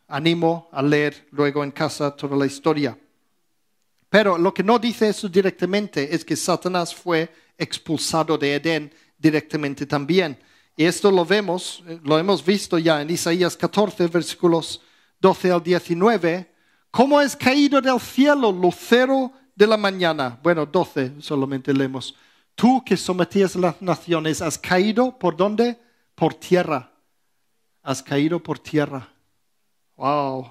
animo a leer luego en casa toda la historia. Pero lo que no dice eso directamente es que Satanás fue expulsado de Edén directamente también. Y esto lo vemos, lo hemos visto ya en Isaías 14, versículos 12 al 19, ¿Cómo has caído del cielo, lucero de la mañana? Bueno, doce, solamente leemos. Tú que sometías las naciones, has caído por dónde? Por tierra. Has caído por tierra. Wow.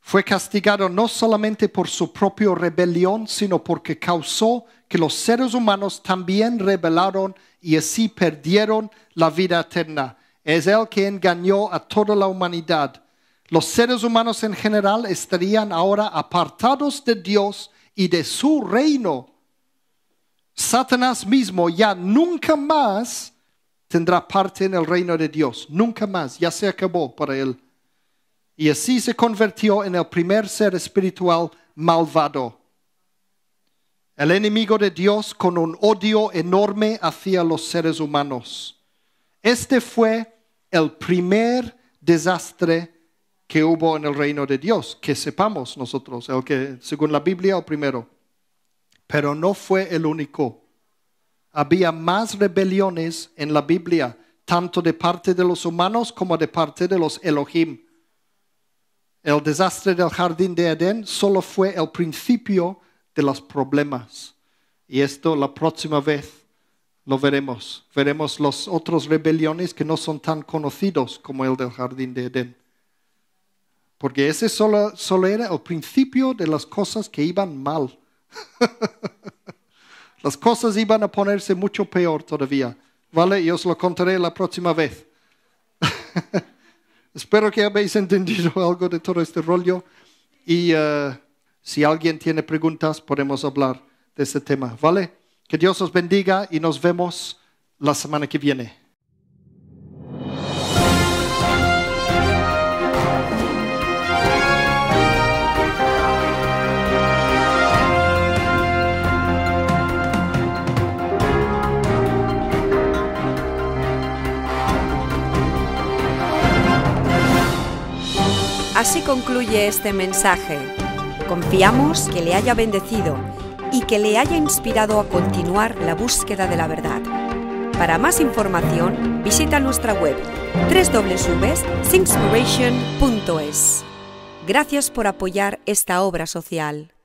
Fue castigado no solamente por su propia rebelión, sino porque causó que los seres humanos también rebelaron y así perdieron la vida eterna. Es él que engañó a toda la humanidad los seres humanos en general estarían ahora apartados de Dios y de su reino. Satanás mismo ya nunca más tendrá parte en el reino de Dios, nunca más, ya se acabó para él. Y así se convirtió en el primer ser espiritual malvado, el enemigo de Dios con un odio enorme hacia los seres humanos. Este fue el primer desastre que hubo en el reino de Dios, que sepamos nosotros, el que según la Biblia o primero. Pero no fue el único. Había más rebeliones en la Biblia, tanto de parte de los humanos como de parte de los Elohim. El desastre del jardín de Edén solo fue el principio de los problemas. Y esto la próxima vez lo veremos. Veremos los otros rebeliones que no son tan conocidos como el del jardín de Edén porque ese solo, era el principio de las cosas que iban mal. las cosas iban a ponerse mucho peor todavía, ¿vale? Y os lo contaré la próxima vez. Espero que habéis entendido algo de todo este rollo y eh, si alguien tiene preguntas podemos hablar de este tema, ¿vale? Que Dios os bendiga y nos vemos la semana que viene. Así concluye este mensaje. Confiamos que le haya bendecido y que le haya inspirado a continuar la búsqueda de la verdad. Para más información, visita nuestra web www.singspiration.es. Gracias por apoyar esta obra social.